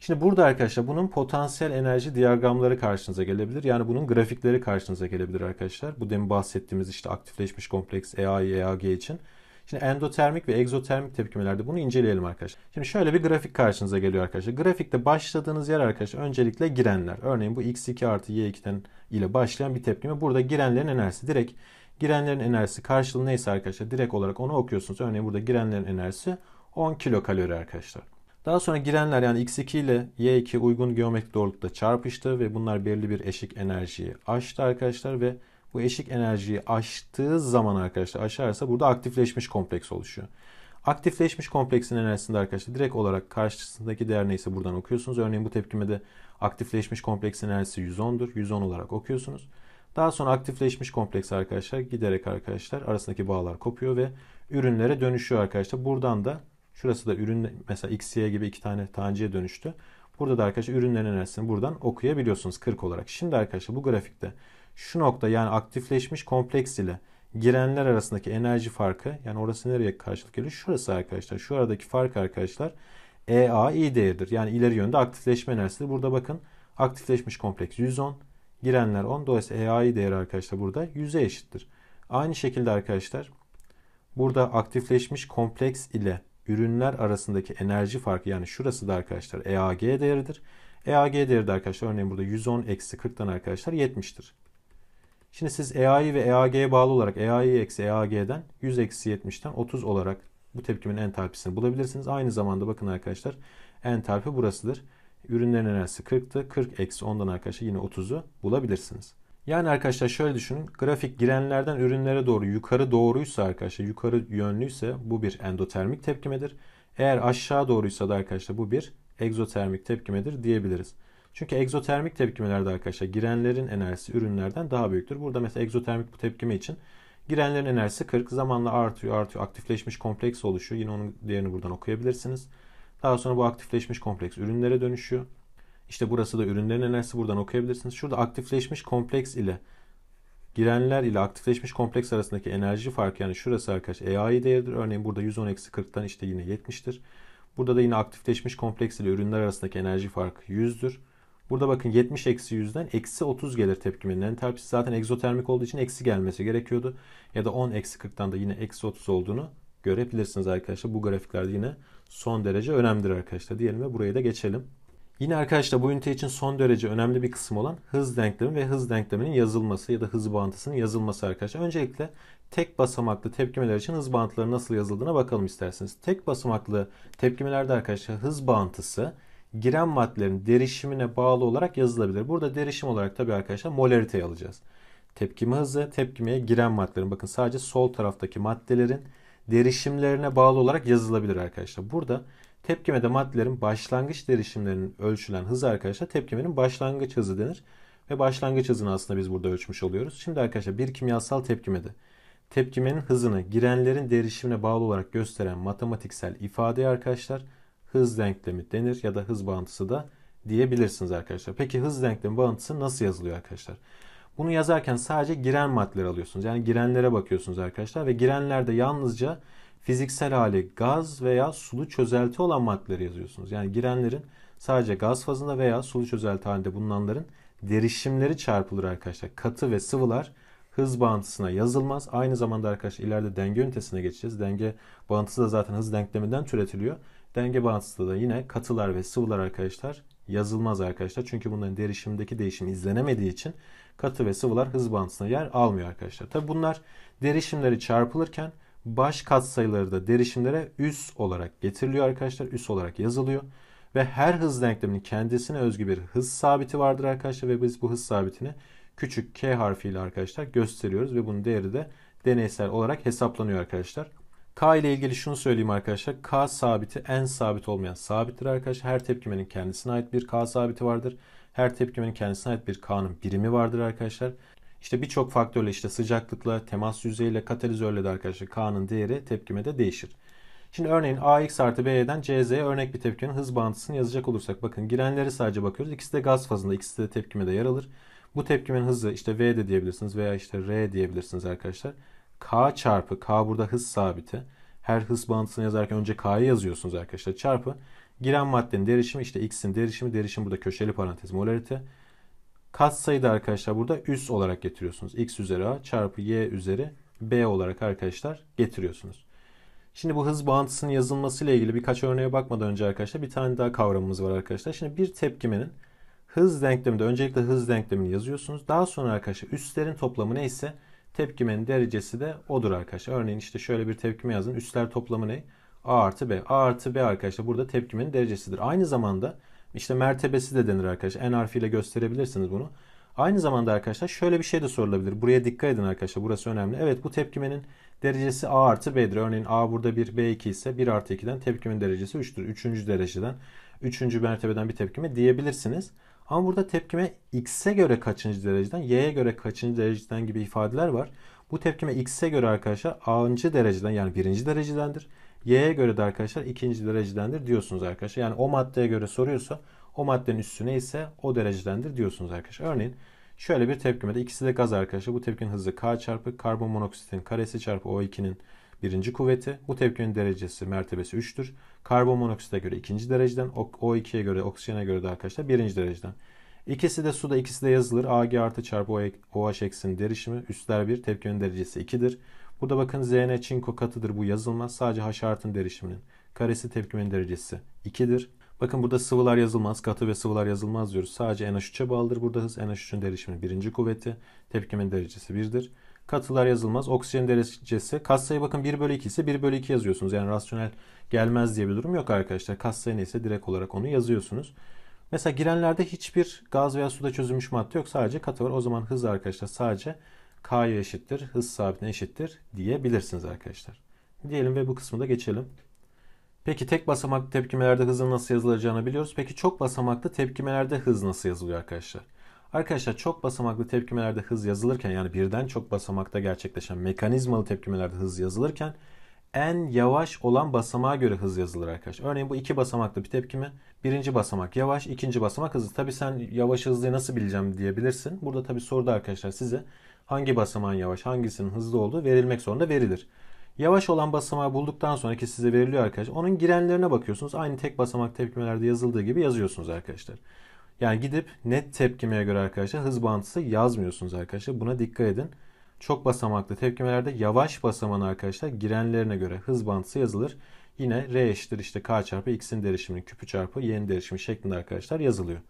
Şimdi burada arkadaşlar bunun potansiyel enerji diyagramları karşınıza gelebilir. Yani bunun grafikleri karşınıza gelebilir arkadaşlar. Bu demin bahsettiğimiz işte aktifleşmiş kompleks EAI, EAG için. Şimdi endotermik ve egzotermik tepkimelerde bunu inceleyelim arkadaşlar. Şimdi şöyle bir grafik karşınıza geliyor arkadaşlar. Grafikte başladığınız yer arkadaşlar öncelikle girenler. Örneğin bu x2 artı y2'den ile başlayan bir tepkime. Burada girenlerin enerjisi direkt Girenlerin enerjisi karşılığı neyse arkadaşlar direkt olarak onu okuyorsunuz. Örneğin burada girenlerin enerjisi 10 kilokalori arkadaşlar. Daha sonra girenler yani x2 ile y2 uygun geometrik doğrultuda çarpıştı ve bunlar belirli bir eşik enerjiyi aştı arkadaşlar ve bu eşik enerjiyi aştığı zaman arkadaşlar aşarsa burada aktifleşmiş kompleks oluşuyor. Aktifleşmiş kompleksin enerjisinde arkadaşlar direkt olarak karşısındaki değer neyse buradan okuyorsunuz. Örneğin bu tepkimede aktifleşmiş kompleksin enerjisi 110'dur. 110 olarak okuyorsunuz. Daha sonra aktifleşmiş kompleks arkadaşlar giderek arkadaşlar arasındaki bağlar kopuyor ve ürünlere dönüşüyor arkadaşlar. Buradan da şurası da ürün mesela XY gibi iki tane taneciye dönüştü. Burada da arkadaşlar ürünlerin enerjisini buradan okuyabiliyorsunuz 40 olarak. Şimdi arkadaşlar bu grafikte şu nokta yani aktifleşmiş kompleks ile girenler arasındaki enerji farkı yani orası nereye karşılık geliyor? Şurası arkadaşlar. Şu aradaki fark arkadaşlar EA iyi değerdir. Yani ileri yönde aktifleşme enerjisi. Burada bakın aktifleşmiş kompleks 110. Girenler 10. Dolayısıyla EA'yı değeri arkadaşlar burada 100'e eşittir. Aynı şekilde arkadaşlar burada aktifleşmiş kompleks ile ürünler arasındaki enerji farkı yani şurası da arkadaşlar EAG değeridir. EAG değeri de arkadaşlar örneğin burada 110 eksi 40'tan arkadaşlar 70'tir. Şimdi siz EAI ve EAG'ye bağlı olarak EAI eksi EAG'den 100 eksi 70'ten 30 olarak bu tepkimin entalpisini bulabilirsiniz. Aynı zamanda bakın arkadaşlar entalpi burasıdır. Ürünlerin enerjisi 40'tı. 40 eksi 10'dan arkadaşlar yine 30'u bulabilirsiniz. Yani arkadaşlar şöyle düşünün. Grafik girenlerden ürünlere doğru yukarı doğruysa arkadaşlar yukarı yönlüyse bu bir endotermik tepkimedir. Eğer aşağı doğruysa da arkadaşlar bu bir egzotermik tepkimedir diyebiliriz. Çünkü egzotermik tepkimelerde arkadaşlar girenlerin enerjisi ürünlerden daha büyüktür. Burada mesela egzotermik bu tepkime için girenlerin enerjisi 40 zamanla artıyor artıyor aktifleşmiş kompleks oluşuyor. Yine onun değerini buradan okuyabilirsiniz. Daha sonra bu aktifleşmiş kompleks ürünlere dönüşüyor. İşte burası da ürünlerin enerjisi buradan okuyabilirsiniz. Şurada aktifleşmiş kompleks ile girenler ile aktifleşmiş kompleks arasındaki enerji farkı yani şurası arkadaş EAI değeridir. Örneğin burada 110-40'tan işte yine 70'tir. Burada da yine aktifleşmiş kompleks ile ürünler arasındaki enerji farkı 100'dür. Burada bakın 70 eksi 100'den eksi 30 gelir tepkimenin entalpisi. Zaten egzotermik olduğu için eksi gelmesi gerekiyordu. Ya da 10 eksi 40'tan da yine eksi 30 olduğunu görebilirsiniz arkadaşlar. Bu grafiklerde yine son derece önemlidir arkadaşlar diyelim ve burayı da geçelim. Yine arkadaşlar bu ünite için son derece önemli bir kısım olan hız denklemi ve hız denkleminin yazılması ya da hız bağıntısının yazılması arkadaşlar. Öncelikle tek basamaklı tepkimeler için hız bağıntıları nasıl yazıldığına bakalım isterseniz. Tek basamaklı tepkimelerde arkadaşlar hız bağıntısı giren maddelerin derişimine bağlı olarak yazılabilir. Burada derişim olarak tabi arkadaşlar molariteyi alacağız. Tepkime hızı, tepkimeye giren maddelerin bakın sadece sol taraftaki maddelerin derişimlerine bağlı olarak yazılabilir arkadaşlar. Burada tepkimede maddelerin başlangıç derişimlerinin ölçülen hızı arkadaşlar tepkimenin başlangıç hızı denir. Ve başlangıç hızını aslında biz burada ölçmüş oluyoruz. Şimdi arkadaşlar bir kimyasal tepkimede tepkimenin hızını girenlerin derişimine bağlı olarak gösteren matematiksel ifadeye arkadaşlar hız denklemi denir ya da hız bağıntısı da diyebilirsiniz arkadaşlar. Peki hız denklemi bağıntısı nasıl yazılıyor arkadaşlar? Bunu yazarken sadece giren maddeleri alıyorsunuz. Yani girenlere bakıyorsunuz arkadaşlar ve girenlerde yalnızca fiziksel hali gaz veya sulu çözelti olan maddeleri yazıyorsunuz. Yani girenlerin sadece gaz fazında veya sulu çözelti halinde bulunanların derişimleri çarpılır arkadaşlar. Katı ve sıvılar hız bağıntısına yazılmaz. Aynı zamanda arkadaşlar ileride denge ünitesine geçeceğiz. Denge bağıntısı da zaten hız denkleminden türetiliyor. Denge bağıntısı da yine katılar ve sıvılar arkadaşlar yazılmaz arkadaşlar. Çünkü bunların derişimdeki değişim izlenemediği için katı ve sıvılar hız bantısına yer almıyor arkadaşlar. Tabi bunlar derişimleri çarpılırken baş katsayıları da derişimlere üs olarak getiriliyor arkadaşlar. Üs olarak yazılıyor. Ve her hız denkleminin kendisine özgü bir hız sabiti vardır arkadaşlar. Ve biz bu hız sabitini küçük k harfiyle arkadaşlar gösteriyoruz. Ve bunun değeri de deneysel olarak hesaplanıyor arkadaşlar. K ile ilgili şunu söyleyeyim arkadaşlar. K sabiti en sabit olmayan sabittir arkadaşlar. Her tepkimenin kendisine ait bir K sabiti vardır. Her tepkimenin kendisine ait bir K'nın birimi vardır arkadaşlar. İşte birçok faktörle işte sıcaklıkla, temas yüzeyiyle, katalizörle de arkadaşlar K'nın değeri tepkimede değişir. Şimdi örneğin AX artı B'den CZ'ye örnek bir tepkimenin hız bağıntısını yazacak olursak bakın girenleri sadece bakıyoruz. İkisi de gaz fazında, ikisi de tepkimede yer alır. Bu tepkimenin hızı işte V de diyebilirsiniz veya işte R diyebilirsiniz arkadaşlar. K çarpı, K burada hız sabiti. Her hız bağıntısını yazarken önce K'yı yazıyorsunuz arkadaşlar. Çarpı Giren maddenin derişimi işte x'in derişimi. Derişim burada köşeli parantez molarite. Katsayı da arkadaşlar burada üs olarak getiriyorsunuz. x üzeri a çarpı y üzeri b olarak arkadaşlar getiriyorsunuz. Şimdi bu hız bağıntısının yazılmasıyla ilgili birkaç örneğe bakmadan önce arkadaşlar bir tane daha kavramımız var arkadaşlar. Şimdi bir tepkimenin hız denkleminde öncelikle hız denklemini yazıyorsunuz. Daha sonra arkadaşlar üslerin toplamı neyse tepkimenin derecesi de odur arkadaşlar. Örneğin işte şöyle bir tepkime yazın. Üsler toplamı ne? A artı B. A artı B arkadaşlar burada tepkimenin derecesidir. Aynı zamanda işte mertebesi de denir arkadaşlar. N harfiyle gösterebilirsiniz bunu. Aynı zamanda arkadaşlar şöyle bir şey de sorulabilir. Buraya dikkat edin arkadaşlar. Burası önemli. Evet bu tepkimenin derecesi A artı B'dir. Örneğin A burada 1, B2 ise 1 artı 2'den tepkimenin derecesi 3'tür. 3. dereceden, 3. mertebeden bir tepkime diyebilirsiniz. Ama burada tepkime X'e göre kaçıncı dereceden, Y'ye göre kaçıncı dereceden gibi ifadeler var. Bu tepkime X'e göre arkadaşlar A'ncı dereceden yani birinci derecedendir. Y'ye göre de arkadaşlar ikinci derecedendir diyorsunuz arkadaşlar. Yani o maddeye göre soruyorsa o maddenin üstüne ise o derecedendir diyorsunuz arkadaşlar. Örneğin şöyle bir tepkime de ikisi de gaz arkadaşlar. Bu tepkinin hızı K çarpı karbon monoksitin karesi çarpı O2'nin birinci kuvveti. Bu tepkinin derecesi mertebesi 3'tür. Karbon monoksite göre ikinci dereceden, O2'ye göre oksijene göre de arkadaşlar birinci dereceden. İkisi de suda ikisi de yazılır. Ag artı çarpı OH eksinin derişimi üstler 1 tepkinin derecesi 2'dir. Burada bakın Zn çinko katıdır bu yazılmaz. Sadece H artın derişiminin karesi tepkimenin derecesi 2'dir. Bakın burada sıvılar yazılmaz. Katı ve sıvılar yazılmaz diyoruz. Sadece NH3'e bağlıdır burada hız. NH3'ün derişiminin birinci kuvveti. Tepkimenin derecesi 1'dir. Katılar yazılmaz. Oksijen derecesi. Katsayı bakın 1 bölü 2 ise 1 bölü 2 yazıyorsunuz. Yani rasyonel gelmez diye bir durum yok arkadaşlar. Katsayı neyse direkt olarak onu yazıyorsunuz. Mesela girenlerde hiçbir gaz veya suda çözülmüş madde yok. Sadece katı var. O zaman hız arkadaşlar sadece K'ya eşittir, hız sabitine eşittir diyebilirsiniz arkadaşlar. Diyelim ve bu kısmı da geçelim. Peki tek basamaklı tepkimelerde hızın nasıl yazılacağını biliyoruz. Peki çok basamaklı tepkimelerde hız nasıl yazılıyor arkadaşlar? Arkadaşlar çok basamaklı tepkimelerde hız yazılırken yani birden çok basamakta gerçekleşen mekanizmalı tepkimelerde hız yazılırken en yavaş olan basamağa göre hız yazılır arkadaşlar. Örneğin bu iki basamaklı bir tepkime. Birinci basamak yavaş, ikinci basamak hızlı. Tabi sen yavaş hızlıyı nasıl bileceğim diyebilirsin. Burada tabi soruda arkadaşlar size hangi basamağın yavaş, hangisinin hızlı olduğu verilmek zorunda verilir. Yavaş olan basamağı bulduktan sonra ki size veriliyor arkadaşlar. Onun girenlerine bakıyorsunuz. Aynı tek basamak tepkimelerde yazıldığı gibi yazıyorsunuz arkadaşlar. Yani gidip net tepkimeye göre arkadaşlar hız bağıntısı yazmıyorsunuz arkadaşlar. Buna dikkat edin. Çok basamaklı tepkimelerde yavaş basamağın arkadaşlar girenlerine göre hız bağıntısı yazılır. Yine R eşittir işte K çarpı X'in derişiminin küpü çarpı Y'nin derişimi şeklinde arkadaşlar yazılıyor.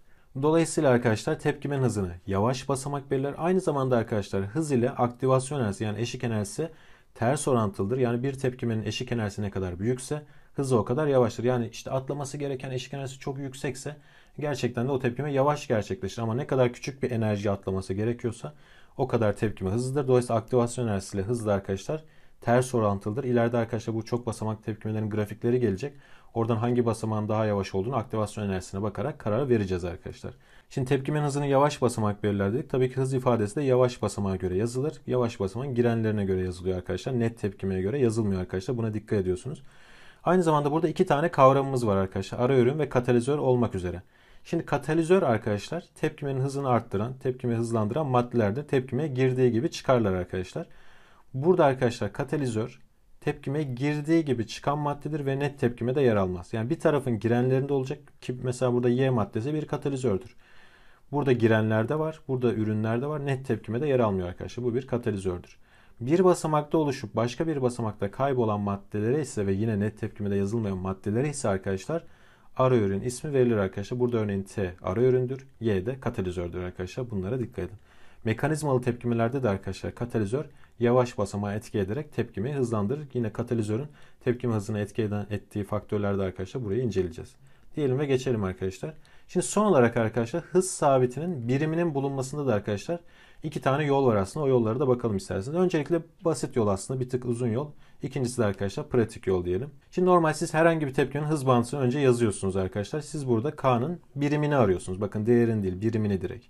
Dolayısıyla arkadaşlar tepkimen hızını yavaş basamak belirler. Aynı zamanda arkadaşlar hız ile aktivasyon enerjisi yani eşik enerjisi ters orantılıdır. Yani bir tepkimenin eşik enerjisi ne kadar büyükse hızı o kadar yavaştır. Yani işte atlaması gereken eşik enerjisi çok yüksekse gerçekten de o tepkime yavaş gerçekleşir. Ama ne kadar küçük bir enerji atlaması gerekiyorsa o kadar tepkime hızlıdır. Dolayısıyla aktivasyon enerjisiyle hızlı arkadaşlar ters orantılıdır. İleride arkadaşlar bu çok basamak tepkimelerin grafikleri gelecek. Oradan hangi basamağın daha yavaş olduğunu aktivasyon enerjisine bakarak karar vereceğiz arkadaşlar. Şimdi tepkimin hızını yavaş basamak belirler dedik. Tabii ki hız ifadesi de yavaş basamağa göre yazılır. Yavaş basamağın girenlerine göre yazılıyor arkadaşlar. Net tepkimeye göre yazılmıyor arkadaşlar. Buna dikkat ediyorsunuz. Aynı zamanda burada iki tane kavramımız var arkadaşlar. Ara ürün ve katalizör olmak üzere. Şimdi katalizör arkadaşlar tepkimenin hızını arttıran, tepkimeyi hızlandıran maddelerde tepkime girdiği gibi çıkarlar arkadaşlar. Burada arkadaşlar katalizör tepkime girdiği gibi çıkan maddedir ve net tepkime de yer almaz. Yani bir tarafın girenlerinde olacak ki mesela burada Y maddesi bir katalizördür. Burada girenlerde var, burada ürünlerde var. Net tepkime de yer almıyor arkadaşlar. Bu bir katalizördür. Bir basamakta oluşup başka bir basamakta kaybolan maddelere ise ve yine net tepkime de yazılmayan maddelere ise arkadaşlar ara ürün ismi verilir arkadaşlar. Burada örneğin T ara üründür, Y de katalizördür arkadaşlar. Bunlara dikkat edin. Mekanizmalı tepkimelerde de arkadaşlar katalizör yavaş basamağa etki ederek tepkimi hızlandırır. Yine katalizörün tepkime hızını etki eden, ettiği faktörlerde arkadaşlar burayı inceleyeceğiz. Diyelim ve geçelim arkadaşlar. Şimdi son olarak arkadaşlar hız sabitinin biriminin bulunmasında da arkadaşlar iki tane yol var aslında. O yollara da bakalım isterseniz. Öncelikle basit yol aslında bir tık uzun yol. İkincisi de arkadaşlar pratik yol diyelim. Şimdi normal siz herhangi bir tepkinin hız bağıntısını önce yazıyorsunuz arkadaşlar. Siz burada K'nın birimini arıyorsunuz. Bakın değerin değil birimini direkt.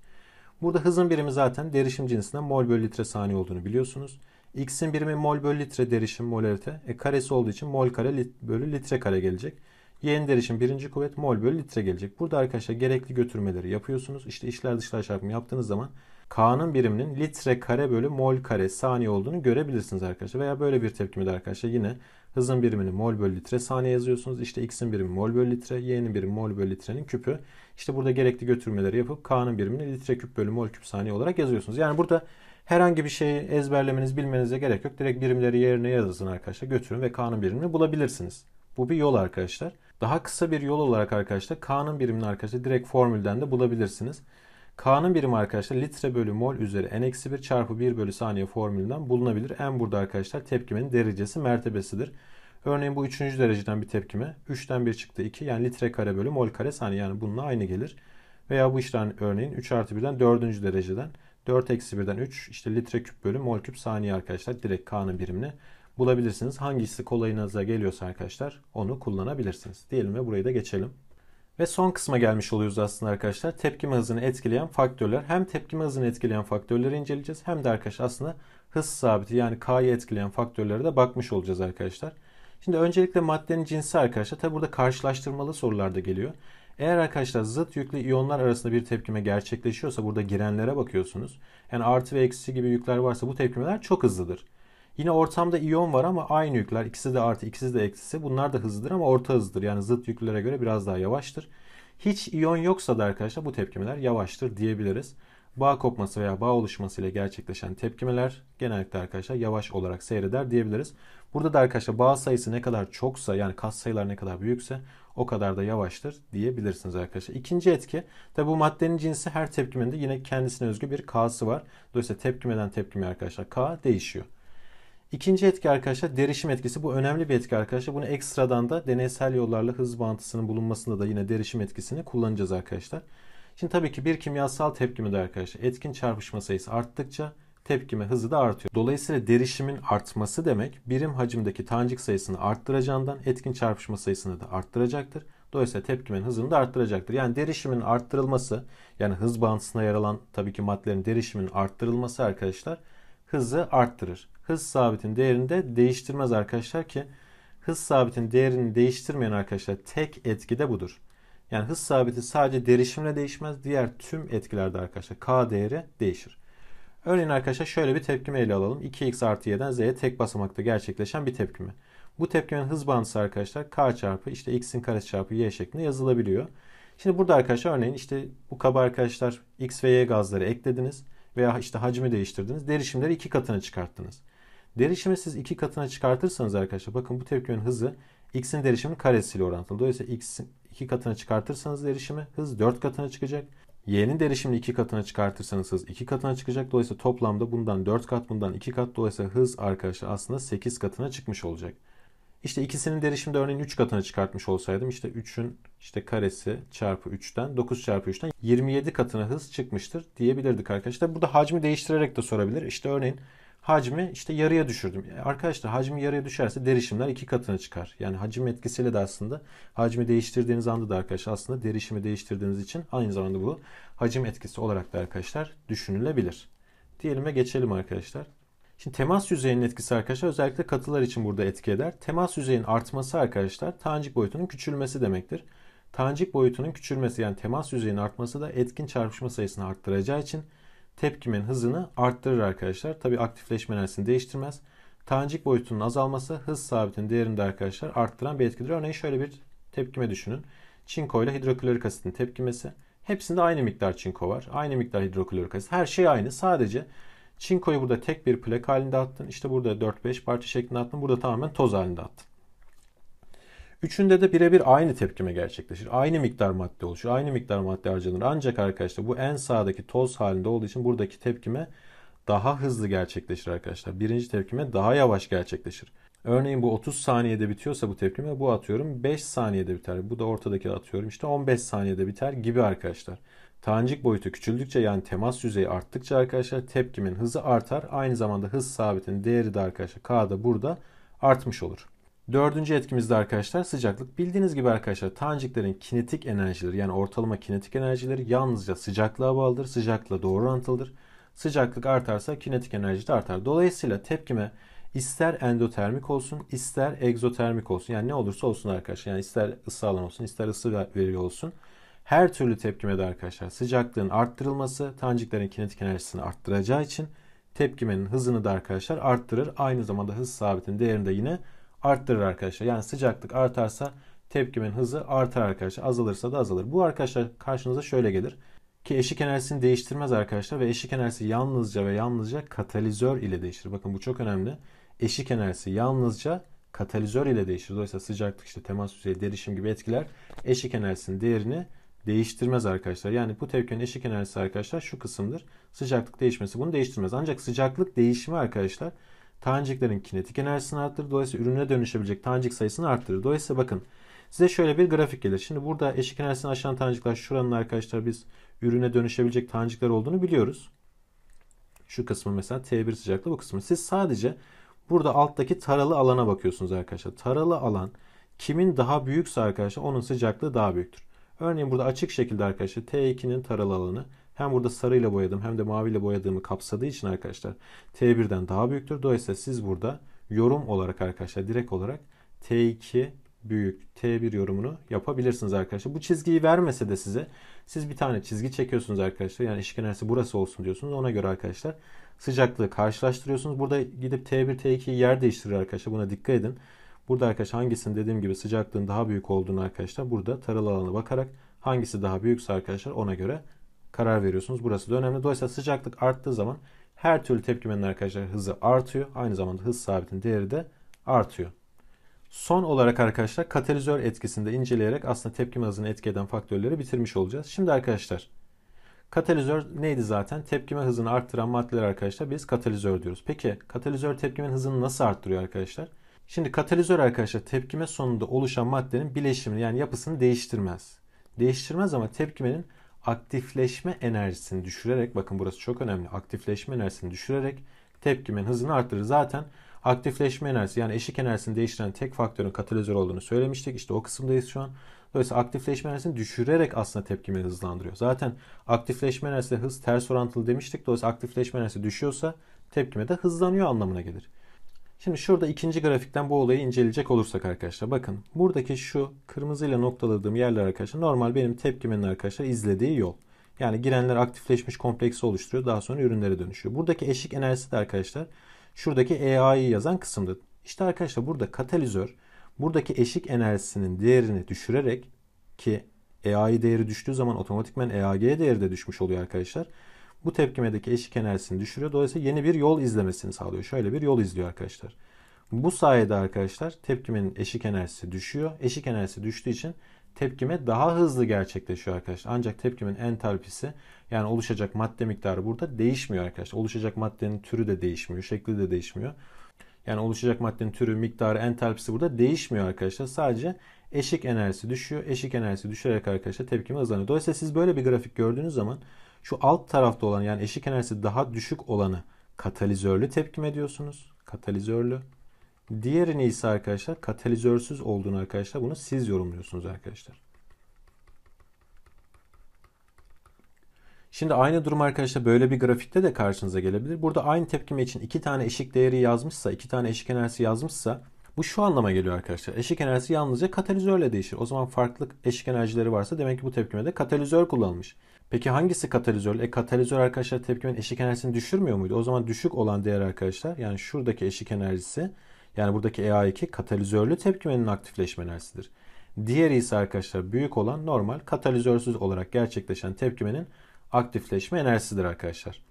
Burada hızın birimi zaten derişim cinsinden mol bölü litre saniye olduğunu biliyorsunuz. X'in birimi mol bölü litre derişim molarite. E karesi olduğu için mol kare lit bölü litre kare gelecek. Y'nin derişim birinci kuvvet mol bölü litre gelecek. Burada arkadaşlar gerekli götürmeleri yapıyorsunuz. İşte işler dışlar çarpımı yaptığınız zaman K'nın biriminin litre kare bölü mol kare saniye olduğunu görebilirsiniz arkadaşlar. Veya böyle bir de arkadaşlar yine Hızın birimini mol bölü litre saniye yazıyorsunuz. İşte x'in birimi mol bölü litre, y'nin birimi mol bölü litrenin küpü. İşte burada gerekli götürmeleri yapıp k'nın birimini litre küp bölü mol küp saniye olarak yazıyorsunuz. Yani burada herhangi bir şeyi ezberlemeniz, bilmenize gerek yok. Direkt birimleri yerine yazın arkadaşlar. Götürün ve k'nın birimini bulabilirsiniz. Bu bir yol arkadaşlar. Daha kısa bir yol olarak arkadaşlar k'nın birimini arkadaşlar direkt formülden de bulabilirsiniz. K'nın birimi arkadaşlar litre bölü mol üzeri n eksi 1 çarpı 1 bölü saniye formülünden bulunabilir. N burada arkadaşlar tepkimenin derecesi mertebesidir. Örneğin bu 3. dereceden bir tepkime. 3'ten 1 çıktı 2 yani litre kare bölü mol kare saniye yani bununla aynı gelir. Veya bu işten örneğin 3 artı 1'den 4. dereceden 4 eksi 1'den 3 işte litre küp bölü mol küp saniye arkadaşlar direkt K'nın birimini bulabilirsiniz. Hangisi kolayınıza geliyorsa arkadaşlar onu kullanabilirsiniz. Diyelim ve burayı da geçelim. Ve son kısma gelmiş oluyoruz aslında arkadaşlar. Tepkime hızını etkileyen faktörler. Hem tepkime hızını etkileyen faktörleri inceleyeceğiz hem de arkadaşlar aslında hız sabiti yani K'yı etkileyen faktörlere de bakmış olacağız arkadaşlar. Şimdi öncelikle maddenin cinsi arkadaşlar. Tabi burada karşılaştırmalı sorularda geliyor. Eğer arkadaşlar zıt yüklü iyonlar arasında bir tepkime gerçekleşiyorsa burada girenlere bakıyorsunuz. Yani artı ve eksi gibi yükler varsa bu tepkimeler çok hızlıdır. Yine ortamda iyon var ama aynı yükler. İkisi de artı, ikisi de eksisi. Bunlar da hızlıdır ama orta hızdır Yani zıt yüklere göre biraz daha yavaştır. Hiç iyon yoksa da arkadaşlar bu tepkimeler yavaştır diyebiliriz. Bağ kopması veya bağ oluşması ile gerçekleşen tepkimeler genellikle arkadaşlar yavaş olarak seyreder diyebiliriz. Burada da arkadaşlar bağ sayısı ne kadar çoksa yani kas sayıları ne kadar büyükse o kadar da yavaştır diyebilirsiniz arkadaşlar. İkinci etki tabi bu maddenin cinsi her tepkimenin yine kendisine özgü bir K'sı var. Dolayısıyla tepkimeden tepkime arkadaşlar K değişiyor. İkinci etki arkadaşlar derişim etkisi. Bu önemli bir etki arkadaşlar. Bunu ekstradan da deneysel yollarla hız bağıntısının bulunmasında da yine derişim etkisini kullanacağız arkadaşlar. Şimdi tabii ki bir kimyasal tepkimi de arkadaşlar etkin çarpışma sayısı arttıkça tepkime hızı da artıyor. Dolayısıyla derişimin artması demek birim hacimdeki tanecik sayısını arttıracağından etkin çarpışma sayısını da arttıracaktır. Dolayısıyla tepkimenin hızını da arttıracaktır. Yani derişimin arttırılması yani hız bağıntısına yer alan tabii ki maddelerin derişimin arttırılması arkadaşlar hızı arttırır. Hız sabitin değerini de değiştirmez arkadaşlar ki hız sabitin değerini değiştirmeyen arkadaşlar tek etki de budur. Yani hız sabiti sadece derişimle değişmez. Diğer tüm etkilerde arkadaşlar k değeri değişir. Örneğin arkadaşlar şöyle bir tepkime ele alalım. 2x artı y'den z'ye tek basamakta gerçekleşen bir tepkime. Bu tepkimenin hız bağıntısı arkadaşlar k çarpı işte x'in karesi çarpı y şeklinde yazılabiliyor. Şimdi burada arkadaşlar örneğin işte bu kaba arkadaşlar x ve y gazları eklediniz veya işte hacmi değiştirdiniz. Derişimleri iki katına çıkarttınız. Derişimi siz iki katına çıkartırsanız arkadaşlar bakın bu tepkimenin hızı x'in derişiminin karesiyle orantılı. Dolayısıyla x'in iki katına çıkartırsanız derişimi hız dört katına çıkacak. Y'nin derişimini iki katına çıkartırsanız hız iki katına çıkacak. Dolayısıyla toplamda bundan dört kat bundan iki kat. Dolayısıyla hız arkadaşlar aslında sekiz katına çıkmış olacak. İşte ikisinin derişimde örneğin 3 katını çıkartmış olsaydım işte 3'ün işte karesi çarpı 3'ten 9 çarpı 3'ten 27 katına hız çıkmıştır diyebilirdik arkadaşlar. Burada hacmi değiştirerek de sorabilir. İşte örneğin hacmi işte yarıya düşürdüm. E, arkadaşlar hacmi yarıya düşerse derişimler iki katına çıkar. Yani hacim etkisiyle de aslında hacmi değiştirdiğiniz anda da arkadaşlar aslında derişimi değiştirdiğiniz için aynı zamanda bu hacim etkisi olarak da arkadaşlar düşünülebilir. Diyelim ve geçelim arkadaşlar. Şimdi temas yüzeyinin etkisi arkadaşlar özellikle katılar için burada etki eder. Temas yüzeyin artması arkadaşlar tanecik boyutunun küçülmesi demektir. Tanecik boyutunun küçülmesi yani temas yüzeyinin artması da etkin çarpışma sayısını arttıracağı için tepkimenin hızını arttırır arkadaşlar. Tabi aktifleşme enerjisini değiştirmez. Tanecik boyutunun azalması hız sabitinin değerinde arkadaşlar arttıran bir etkidir. Örneğin şöyle bir tepkime düşünün. Çinko ile hidroklorik asitin tepkimesi. Hepsinde aynı miktar çinko var. Aynı miktar hidroklorik asit. Her şey aynı. Sadece Çinkoyu burada tek bir plak halinde attın. İşte burada 4-5 parça şeklinde attın. Burada tamamen toz halinde attın. Üçünde de birebir aynı tepkime gerçekleşir. Aynı miktar madde oluşur. Aynı miktar madde harcanır. Ancak arkadaşlar bu en sağdaki toz halinde olduğu için buradaki tepkime daha hızlı gerçekleşir arkadaşlar. Birinci tepkime daha yavaş gerçekleşir. Örneğin bu 30 saniyede bitiyorsa bu tepkime bu atıyorum 5 saniyede biter. Bu da ortadaki atıyorum işte 15 saniyede biter gibi arkadaşlar. Tanecik boyutu küçüldükçe yani temas yüzeyi arttıkça arkadaşlar tepkimin hızı artar. Aynı zamanda hız sabitin değeri de arkadaşlar K da burada artmış olur. Dördüncü etkimizde arkadaşlar sıcaklık. Bildiğiniz gibi arkadaşlar taneciklerin kinetik enerjileri yani ortalama kinetik enerjileri yalnızca sıcaklığa bağlıdır. Sıcakla doğru orantılıdır. Sıcaklık artarsa kinetik enerji de artar. Dolayısıyla tepkime ister endotermik olsun ister egzotermik olsun yani ne olursa olsun arkadaşlar yani ister ısı alan olsun ister ısı veriyor olsun her türlü tepkime de arkadaşlar sıcaklığın arttırılması tanciklerin kinetik enerjisini arttıracağı için tepkimenin hızını da arkadaşlar arttırır. Aynı zamanda hız sabitin değerini de yine arttırır arkadaşlar. Yani sıcaklık artarsa tepkimenin hızı artar arkadaşlar. Azalırsa da azalır. Bu arkadaşlar karşınıza şöyle gelir. Ki eşik enerjisini değiştirmez arkadaşlar ve eşik enerjisi yalnızca ve yalnızca katalizör ile değişir. Bakın bu çok önemli. Eşik enerjisi yalnızca katalizör ile değişir. Dolayısıyla sıcaklık işte temas yüzeyi derişim gibi etkiler eşik enerjisinin değerini değiştirmez arkadaşlar. Yani bu tepkinin eşik enerjisi arkadaşlar şu kısımdır. Sıcaklık değişmesi bunu değiştirmez. Ancak sıcaklık değişimi arkadaşlar taneciklerin kinetik enerjisini arttırır. Dolayısıyla ürüne dönüşebilecek tanecik sayısını arttırır. Dolayısıyla bakın size şöyle bir grafik gelir. Şimdi burada eşik enerjisini aşan tanecikler şuranın arkadaşlar biz ürüne dönüşebilecek tanecikler olduğunu biliyoruz. Şu kısmı mesela T1 sıcaklığı bu kısmı. Siz sadece burada alttaki taralı alana bakıyorsunuz arkadaşlar. Taralı alan kimin daha büyükse arkadaşlar onun sıcaklığı daha büyüktür. Örneğin burada açık şekilde arkadaşlar T2'nin taralı alanı hem burada sarıyla boyadım hem de maviyle boyadığımı kapsadığı için arkadaşlar T1'den daha büyüktür. Dolayısıyla siz burada yorum olarak arkadaşlar direkt olarak T2 büyük T1 yorumunu yapabilirsiniz arkadaşlar. Bu çizgiyi vermese de size siz bir tane çizgi çekiyorsunuz arkadaşlar. Yani eşkenersi burası olsun diyorsunuz. Ona göre arkadaşlar sıcaklığı karşılaştırıyorsunuz. Burada gidip T1 t 2 yer değiştirir arkadaşlar. Buna dikkat edin. Burada arkadaşlar hangisinin dediğim gibi sıcaklığın daha büyük olduğunu arkadaşlar burada taralı alanı bakarak hangisi daha büyükse arkadaşlar ona göre karar veriyorsunuz. Burası da önemli. Dolayısıyla sıcaklık arttığı zaman her türlü tepkimenin arkadaşlar hızı artıyor. Aynı zamanda hız sabitin değeri de artıyor. Son olarak arkadaşlar katalizör etkisinde inceleyerek aslında tepkime hızını etki eden faktörleri bitirmiş olacağız. Şimdi arkadaşlar katalizör neydi zaten? Tepkime hızını arttıran maddeler arkadaşlar biz katalizör diyoruz. Peki katalizör tepkimenin hızını nasıl arttırıyor arkadaşlar? Arkadaşlar Şimdi katalizör arkadaşlar tepkime sonunda oluşan maddenin bileşimini yani yapısını değiştirmez. Değiştirmez ama tepkimenin aktifleşme enerjisini düşürerek bakın burası çok önemli. Aktifleşme enerjisini düşürerek tepkimenin hızını arttırır. Zaten aktifleşme enerjisi yani eşik enerjisini değiştiren tek faktörün katalizör olduğunu söylemiştik. İşte o kısımdayız şu an. Dolayısıyla aktifleşme enerjisini düşürerek aslında tepkimeyi hızlandırıyor. Zaten aktifleşme enerjisi hız ters orantılı demiştik. Dolayısıyla aktifleşme enerjisi düşüyorsa tepkime de hızlanıyor anlamına gelir. Şimdi şurada ikinci grafikten bu olayı inceleyecek olursak arkadaşlar bakın buradaki şu kırmızıyla noktaladığım yerler arkadaşlar normal benim tepkimin arkadaşlar izlediği yol. Yani girenler aktifleşmiş kompleksi oluşturuyor daha sonra ürünlere dönüşüyor. Buradaki eşik enerjisi de arkadaşlar şuradaki EA'yı yazan kısımda. İşte arkadaşlar burada katalizör buradaki eşik enerjisinin değerini düşürerek ki EAI değeri düştüğü zaman otomatikmen EAG değeri de düşmüş oluyor arkadaşlar bu tepkimedeki eşik enerjisini düşürüyor. Dolayısıyla yeni bir yol izlemesini sağlıyor. Şöyle bir yol izliyor arkadaşlar. Bu sayede arkadaşlar tepkimenin eşik enerjisi düşüyor. Eşik enerjisi düştüğü için tepkime daha hızlı gerçekleşiyor arkadaşlar. Ancak tepkimin entalpisi yani oluşacak madde miktarı burada değişmiyor arkadaşlar. Oluşacak maddenin türü de değişmiyor, şekli de değişmiyor. Yani oluşacak maddenin türü, miktarı, entalpisi burada değişmiyor arkadaşlar. Sadece eşik enerjisi düşüyor. Eşik enerjisi düşerek arkadaşlar tepkime hızlanıyor. Dolayısıyla siz böyle bir grafik gördüğünüz zaman şu alt tarafta olan yani eşik enerjisi daha düşük olanı katalizörlü tepkime ediyorsunuz, Katalizörlü. Diğerini ise arkadaşlar katalizörsüz olduğunu arkadaşlar bunu siz yorumluyorsunuz arkadaşlar. Şimdi aynı durum arkadaşlar böyle bir grafikte de karşınıza gelebilir. Burada aynı tepkime için iki tane eşik değeri yazmışsa, iki tane eşik enerjisi yazmışsa bu şu anlama geliyor arkadaşlar. Eşik enerjisi yalnızca katalizörle değişir. O zaman farklı eşik enerjileri varsa demek ki bu tepkimede katalizör kullanmış. Peki hangisi katalizör? E katalizör arkadaşlar tepkimenin eşik enerjisini düşürmüyor muydu? O zaman düşük olan değer arkadaşlar yani şuradaki eşik enerjisi yani buradaki EA2 katalizörlü tepkimenin aktifleşme enerjisidir. Diğeri ise arkadaşlar büyük olan normal katalizörsüz olarak gerçekleşen tepkimenin aktifleşme enerjisidir arkadaşlar.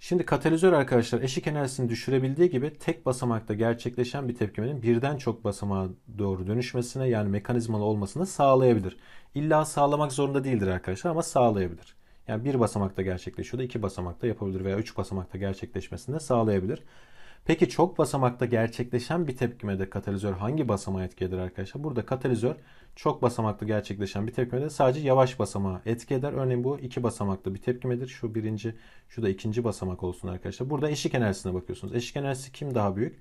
Şimdi katalizör arkadaşlar eşik enerjisini düşürebildiği gibi tek basamakta gerçekleşen bir tepkimenin birden çok basamağa doğru dönüşmesine yani mekanizmalı olmasını sağlayabilir. İlla sağlamak zorunda değildir arkadaşlar ama sağlayabilir. Yani bir basamakta gerçekleşiyor, da iki basamakta yapabilir veya üç basamakta gerçekleşmesini de sağlayabilir. Peki çok basamakta gerçekleşen bir tepkimede katalizör hangi basamağa etki eder arkadaşlar? Burada katalizör çok basamaklı gerçekleşen bir tepkimede sadece yavaş basamağa etki eder. Örneğin bu iki basamaklı bir tepkimedir. Şu birinci, şu da ikinci basamak olsun arkadaşlar. Burada eşik enerjisine bakıyorsunuz. Eşik enerjisi kim daha büyük?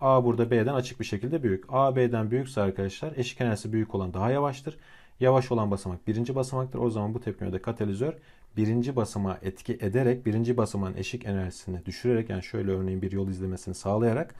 A burada B'den açık bir şekilde büyük. A B'den büyükse arkadaşlar eşik enerjisi büyük olan daha yavaştır. Yavaş olan basamak birinci basamaktır. O zaman bu tepkimede katalizör birinci basıma etki ederek birinci basımın eşik enerjisini düşürerek yani şöyle örneğin bir yol izlemesini sağlayarak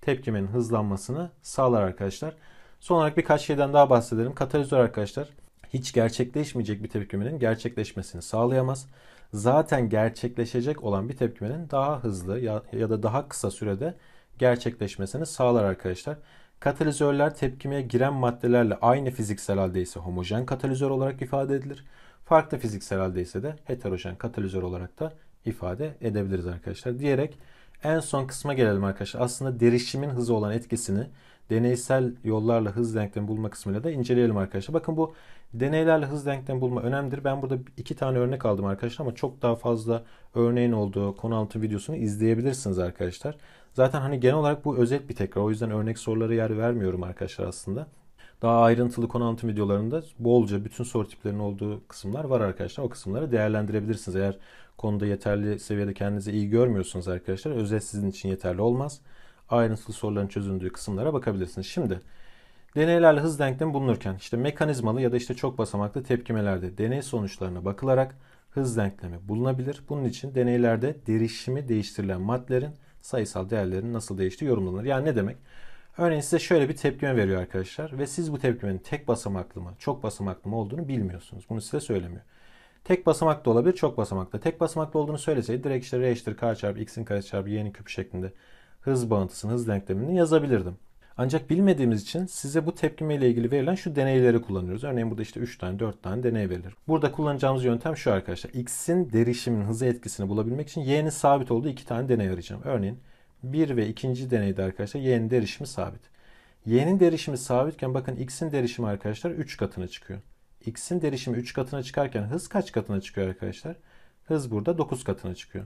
tepkimenin hızlanmasını sağlar arkadaşlar. Son olarak birkaç şeyden daha bahsedelim. Katalizör arkadaşlar hiç gerçekleşmeyecek bir tepkimenin gerçekleşmesini sağlayamaz. Zaten gerçekleşecek olan bir tepkimenin daha hızlı ya, ya da daha kısa sürede gerçekleşmesini sağlar arkadaşlar. Katalizörler tepkimeye giren maddelerle aynı fiziksel halde ise homojen katalizör olarak ifade edilir farklı fiziksel haldeyse de heterojen katalizör olarak da ifade edebiliriz arkadaşlar diyerek en son kısma gelelim arkadaşlar. Aslında derişimin hızı olan etkisini deneysel yollarla hız denklemi bulma kısmıyla da inceleyelim arkadaşlar. Bakın bu deneylerle hız denklemi bulma önemlidir. Ben burada iki tane örnek aldım arkadaşlar ama çok daha fazla örneğin olduğu konu anlatım videosunu izleyebilirsiniz arkadaşlar. Zaten hani genel olarak bu özet bir tekrar. O yüzden örnek soruları yer vermiyorum arkadaşlar aslında. Daha ayrıntılı konu anlatım videolarında bolca bütün soru tiplerinin olduğu kısımlar var arkadaşlar. O kısımları değerlendirebilirsiniz. Eğer konuda yeterli seviyede kendinizi iyi görmüyorsunuz arkadaşlar. Özet sizin için yeterli olmaz. Ayrıntılı soruların çözüldüğü kısımlara bakabilirsiniz. Şimdi deneylerle hız denklemi bulunurken işte mekanizmalı ya da işte çok basamaklı tepkimelerde deney sonuçlarına bakılarak hız denklemi bulunabilir. Bunun için deneylerde derişimi değiştirilen maddelerin sayısal değerlerinin nasıl değiştiği yorumlanır. Yani ne demek? Örneğin size şöyle bir tepkime veriyor arkadaşlar ve siz bu tepkimenin tek basamaklı mı, çok basamaklı mı olduğunu bilmiyorsunuz. Bunu size söylemiyor. Tek basamak da olabilir, çok basamak da. Tek basamaklı olduğunu söyleseydi direkt işte r eşittir k çarpı x'in karesi çarpı y'nin küpü şeklinde hız bağıntısının hız denklemini yazabilirdim. Ancak bilmediğimiz için size bu tepkime ile ilgili verilen şu deneyleri kullanıyoruz. Örneğin burada işte 3 tane 4 tane deney verilir. Burada kullanacağımız yöntem şu arkadaşlar. X'in derişimin hızı etkisini bulabilmek için Y'nin sabit olduğu 2 tane deney arayacağım. Örneğin 1 ve ikinci deneyde arkadaşlar y'nin derişimi sabit. Y'nin derişimi sabitken bakın x'in derişimi arkadaşlar 3 katına çıkıyor. X'in derişimi 3 katına çıkarken hız kaç katına çıkıyor arkadaşlar? Hız burada 9 katına çıkıyor.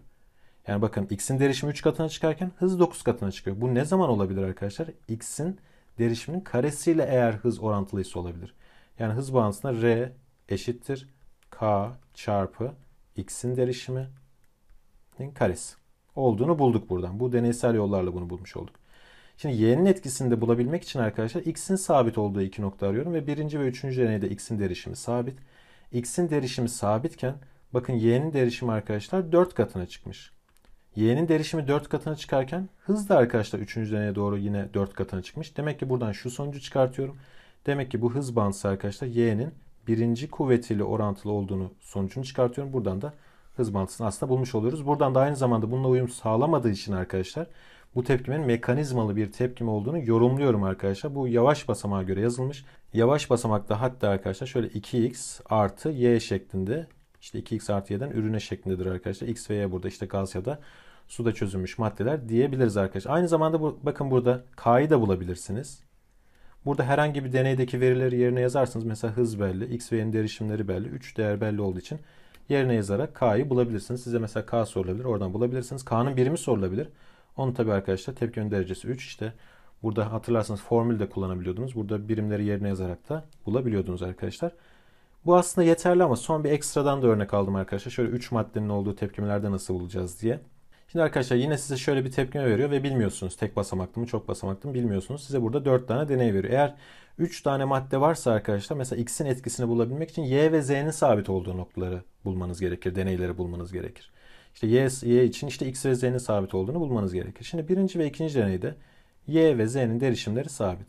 Yani bakın x'in derişimi 3 katına çıkarken hız 9 katına çıkıyor. Bu ne zaman olabilir arkadaşlar? x'in derişimin karesiyle eğer hız orantılıysa olabilir. Yani hız bağıntısında r eşittir k çarpı x'in derişimi'nin karesi olduğunu bulduk buradan. Bu deneysel yollarla bunu bulmuş olduk. Şimdi y'nin etkisini de bulabilmek için arkadaşlar x'in sabit olduğu iki nokta arıyorum ve birinci ve üçüncü deneyde x'in derişimi sabit. x'in derişimi sabitken bakın y'nin derişimi arkadaşlar 4 katına çıkmış. y'nin derişimi 4 katına çıkarken hız da arkadaşlar üçüncü deneye doğru yine 4 katına çıkmış. Demek ki buradan şu sonucu çıkartıyorum. Demek ki bu hız bantısı arkadaşlar y'nin birinci kuvvetiyle orantılı olduğunu sonucunu çıkartıyorum. Buradan da hız bantısını aslında bulmuş oluyoruz. Buradan da aynı zamanda bununla uyum sağlamadığı için arkadaşlar bu tepkimin mekanizmalı bir tepkime olduğunu yorumluyorum arkadaşlar. Bu yavaş basamağa göre yazılmış. Yavaş basamakta hatta arkadaşlar şöyle 2x artı y şeklinde işte 2x artı y'den ürüne şeklindedir arkadaşlar. X ve y burada işte gaz ya da suda çözülmüş maddeler diyebiliriz arkadaşlar. Aynı zamanda bu, bakın burada k'yı da bulabilirsiniz. Burada herhangi bir deneydeki verileri yerine yazarsınız. Mesela hız belli, x ve y'nin derişimleri belli, 3 değer belli olduğu için yerine yazarak K'yı bulabilirsiniz. Size mesela K sorulabilir. Oradan bulabilirsiniz. K'nın birimi sorulabilir. Onu tabi arkadaşlar tepkimin derecesi 3. İşte burada hatırlarsanız formül de kullanabiliyordunuz. Burada birimleri yerine yazarak da bulabiliyordunuz arkadaşlar. Bu aslında yeterli ama son bir ekstradan da örnek aldım arkadaşlar. Şöyle 3 maddenin olduğu tepkimelerde nasıl bulacağız diye. Şimdi arkadaşlar yine size şöyle bir tepkime veriyor ve bilmiyorsunuz tek basamaklı mı çok basamaklı mı bilmiyorsunuz. Size burada 4 tane deney veriyor. Eğer 3 tane madde varsa arkadaşlar mesela x'in etkisini bulabilmek için y ve z'nin sabit olduğu noktaları bulmanız gerekir. Deneyleri bulmanız gerekir. İşte y, y için işte x ve z'nin sabit olduğunu bulmanız gerekir. Şimdi birinci ve ikinci deneyde y ve z'nin derişimleri sabit.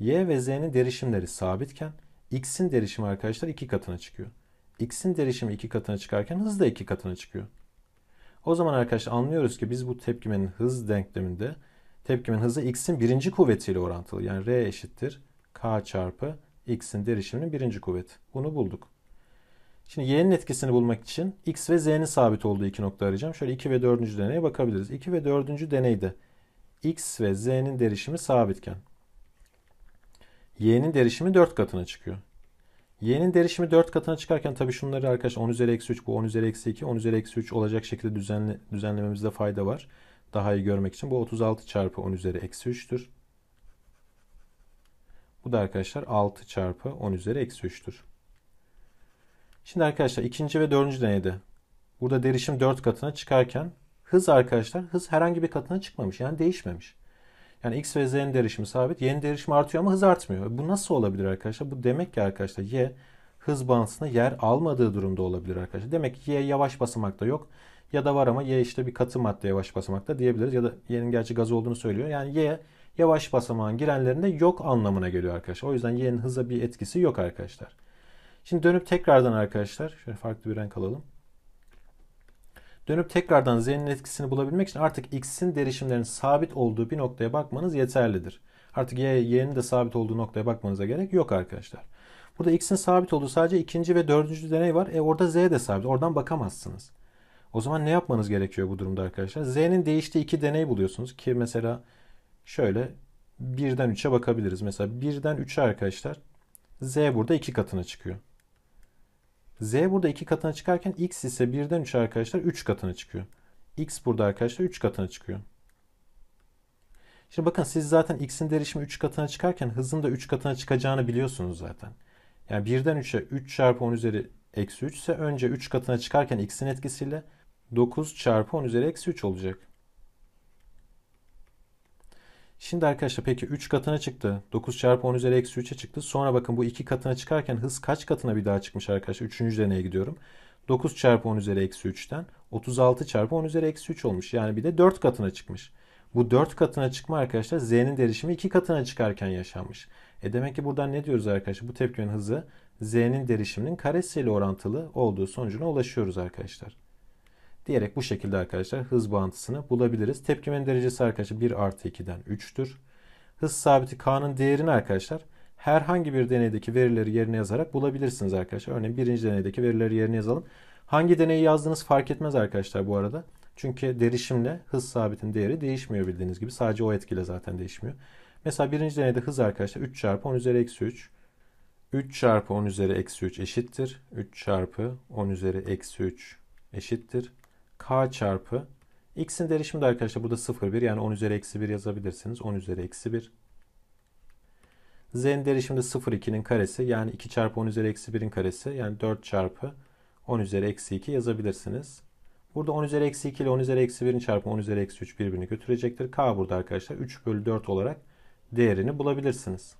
y ve z'nin derişimleri sabitken x'in derişimi arkadaşlar iki katına çıkıyor. x'in derişimi iki katına çıkarken hız da iki katına çıkıyor. O zaman arkadaşlar anlıyoruz ki biz bu tepkimenin hız denkleminde tepkimenin hızı x'in birinci kuvvetiyle orantılı. Yani r eşittir k çarpı x'in derişiminin birinci kuvveti. Bunu bulduk. Şimdi y'nin etkisini bulmak için x ve z'nin sabit olduğu iki nokta arayacağım. Şöyle 2 ve 4. deneye bakabiliriz. 2 ve 4. deneyde x ve z'nin derişimi sabitken y'nin derişimi 4 katına çıkıyor. Y'nin derişimi 4 katına çıkarken tabii şunları arkadaşlar 10 üzeri eksi 3 bu 10 üzeri eksi 2 10 üzeri eksi 3 olacak şekilde düzenle, düzenlememizde fayda var. Daha iyi görmek için bu 36 çarpı 10 üzeri eksi 3'tür. Bu da arkadaşlar 6 çarpı 10 üzeri eksi 3'tür. Şimdi arkadaşlar ikinci ve dördüncü deneyde burada derişim 4 katına çıkarken hız arkadaşlar hız herhangi bir katına çıkmamış yani değişmemiş. Yani x ve z'nin derişimi sabit. Y'nin derişimi artıyor ama hız artmıyor. Bu nasıl olabilir arkadaşlar? Bu demek ki arkadaşlar y hız bandında yer almadığı durumda olabilir arkadaşlar. Demek ki y yavaş basamakta yok. Ya da var ama y işte bir katı madde yavaş basamakta diyebiliriz. Ya da y'nin gerçi gaz olduğunu söylüyor. Yani y yavaş basamağın girenlerinde yok anlamına geliyor arkadaşlar. O yüzden y'nin hıza bir etkisi yok arkadaşlar. Şimdi dönüp tekrardan arkadaşlar şöyle farklı bir renk alalım. Dönüp tekrardan z'nin etkisini bulabilmek için artık x'in derişimlerinin sabit olduğu bir noktaya bakmanız yeterlidir. Artık y, y'nin de sabit olduğu noktaya bakmanıza gerek yok arkadaşlar. Burada x'in sabit olduğu sadece ikinci ve dördüncü deney var. E orada z de sabit. Oradan bakamazsınız. O zaman ne yapmanız gerekiyor bu durumda arkadaşlar? Z'nin değiştiği iki deney buluyorsunuz ki mesela şöyle birden 3'e bakabiliriz. Mesela birden 3'e arkadaşlar z burada iki katına çıkıyor. Z burada 2 katına çıkarken X ise 1'den 3 arkadaşlar 3 katına çıkıyor. X burada arkadaşlar 3 katına çıkıyor. Şimdi bakın siz zaten X'in derişimi 3 katına çıkarken hızın da 3 katına çıkacağını biliyorsunuz zaten. Yani 1'den 3'e 3 çarpı 10 üzeri eksi 3 ise önce 3 katına çıkarken X'in etkisiyle 9 çarpı 10 üzeri eksi 3 olacak. Şimdi arkadaşlar peki 3 katına çıktı. 9 çarpı 10 üzeri eksi 3'e çıktı. Sonra bakın bu 2 katına çıkarken hız kaç katına bir daha çıkmış arkadaşlar? 3. deneye gidiyorum. 9 çarpı 10 üzeri eksi 3'ten 36 çarpı 10 üzeri eksi 3 olmuş. Yani bir de 4 katına çıkmış. Bu 4 katına çıkma arkadaşlar z'nin derişimi 2 katına çıkarken yaşanmış. E demek ki buradan ne diyoruz arkadaşlar? Bu tepkinin hızı z'nin derişiminin karesiyle orantılı olduğu sonucuna ulaşıyoruz arkadaşlar diyerek bu şekilde arkadaşlar hız bağıntısını bulabiliriz. Tepkimenin derecesi arkadaşlar 1 artı 2'den 3'tür. Hız sabiti K'nın değerini arkadaşlar herhangi bir deneydeki verileri yerine yazarak bulabilirsiniz arkadaşlar. Örneğin birinci deneydeki verileri yerine yazalım. Hangi deneyi yazdığınız fark etmez arkadaşlar bu arada. Çünkü derişimle hız sabitin değeri değişmiyor bildiğiniz gibi. Sadece o etkiyle zaten değişmiyor. Mesela birinci deneyde hız arkadaşlar 3 çarpı 10 üzeri eksi 3. 3 çarpı 10 üzeri eksi 3 eşittir. 3 çarpı 10 üzeri eksi 3 eşittir k çarpı x'in derişimi de arkadaşlar burada 0 1 yani 10 üzeri eksi 1 yazabilirsiniz. 10 üzeri eksi 1. Z'nin derişimi de 0 2'nin karesi yani 2 çarpı 10 üzeri eksi 1'in karesi yani 4 çarpı 10 üzeri eksi 2 yazabilirsiniz. Burada 10 üzeri eksi 2 ile 10 üzeri eksi 1'in çarpı 10 üzeri eksi 3 birbirini götürecektir. K burada arkadaşlar 3 bölü 4 olarak değerini bulabilirsiniz.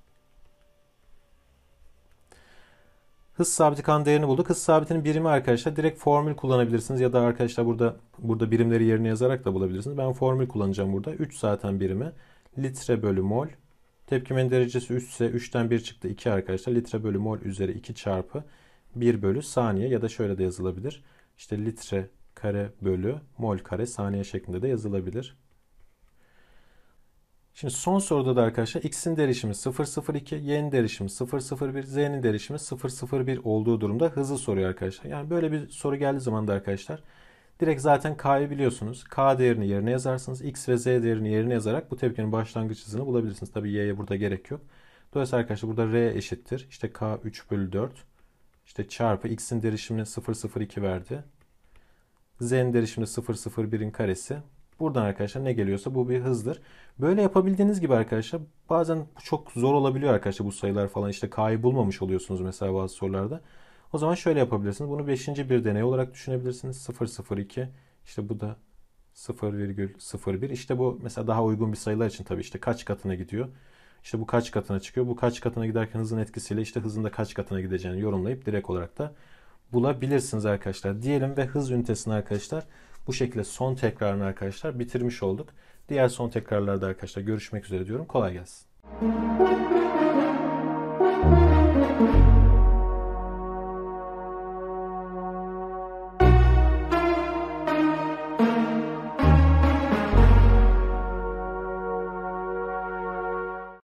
Hız sabiti kan değerini bulduk. Hız sabitinin birimi arkadaşlar direkt formül kullanabilirsiniz ya da arkadaşlar burada burada birimleri yerine yazarak da bulabilirsiniz. Ben formül kullanacağım burada. 3 zaten birimi. Litre bölü mol. Tepkimenin derecesi 3 ise 3'ten 1 çıktı 2 arkadaşlar. Litre bölü mol üzeri 2 çarpı 1 bölü saniye ya da şöyle de yazılabilir. İşte litre kare bölü mol kare saniye şeklinde de yazılabilir. Şimdi son soruda da arkadaşlar x'in derişimi 002, y'nin derişimi 001, z'nin derişimi 001 olduğu durumda hızı soruyor arkadaşlar. Yani böyle bir soru geldiği zaman da arkadaşlar direkt zaten k'yı biliyorsunuz. k değerini yerine yazarsınız. x ve z değerini yerine yazarak bu tepkinin başlangıç hızını bulabilirsiniz. Tabi y'ye burada gerek yok. Dolayısıyla arkadaşlar burada r eşittir. İşte k 3 bölü 4. işte çarpı x'in derişimini 002 verdi. z'nin derişimini 001'in karesi Buradan arkadaşlar ne geliyorsa bu bir hızdır. Böyle yapabildiğiniz gibi arkadaşlar bazen çok zor olabiliyor arkadaşlar bu sayılar falan. işte K'yı bulmamış oluyorsunuz mesela bazı sorularda. O zaman şöyle yapabilirsiniz. Bunu 5. bir deney olarak düşünebilirsiniz. 002 işte bu da 0,01 işte bu mesela daha uygun bir sayılar için tabii işte kaç katına gidiyor. İşte bu kaç katına çıkıyor. Bu kaç katına giderken hızın etkisiyle işte hızın da kaç katına gideceğini yorumlayıp direkt olarak da bulabilirsiniz arkadaşlar. Diyelim ve hız ünitesini arkadaşlar bu şekilde son tekrarını arkadaşlar bitirmiş olduk. Diğer son tekrarlarda arkadaşlar görüşmek üzere diyorum. Kolay gelsin.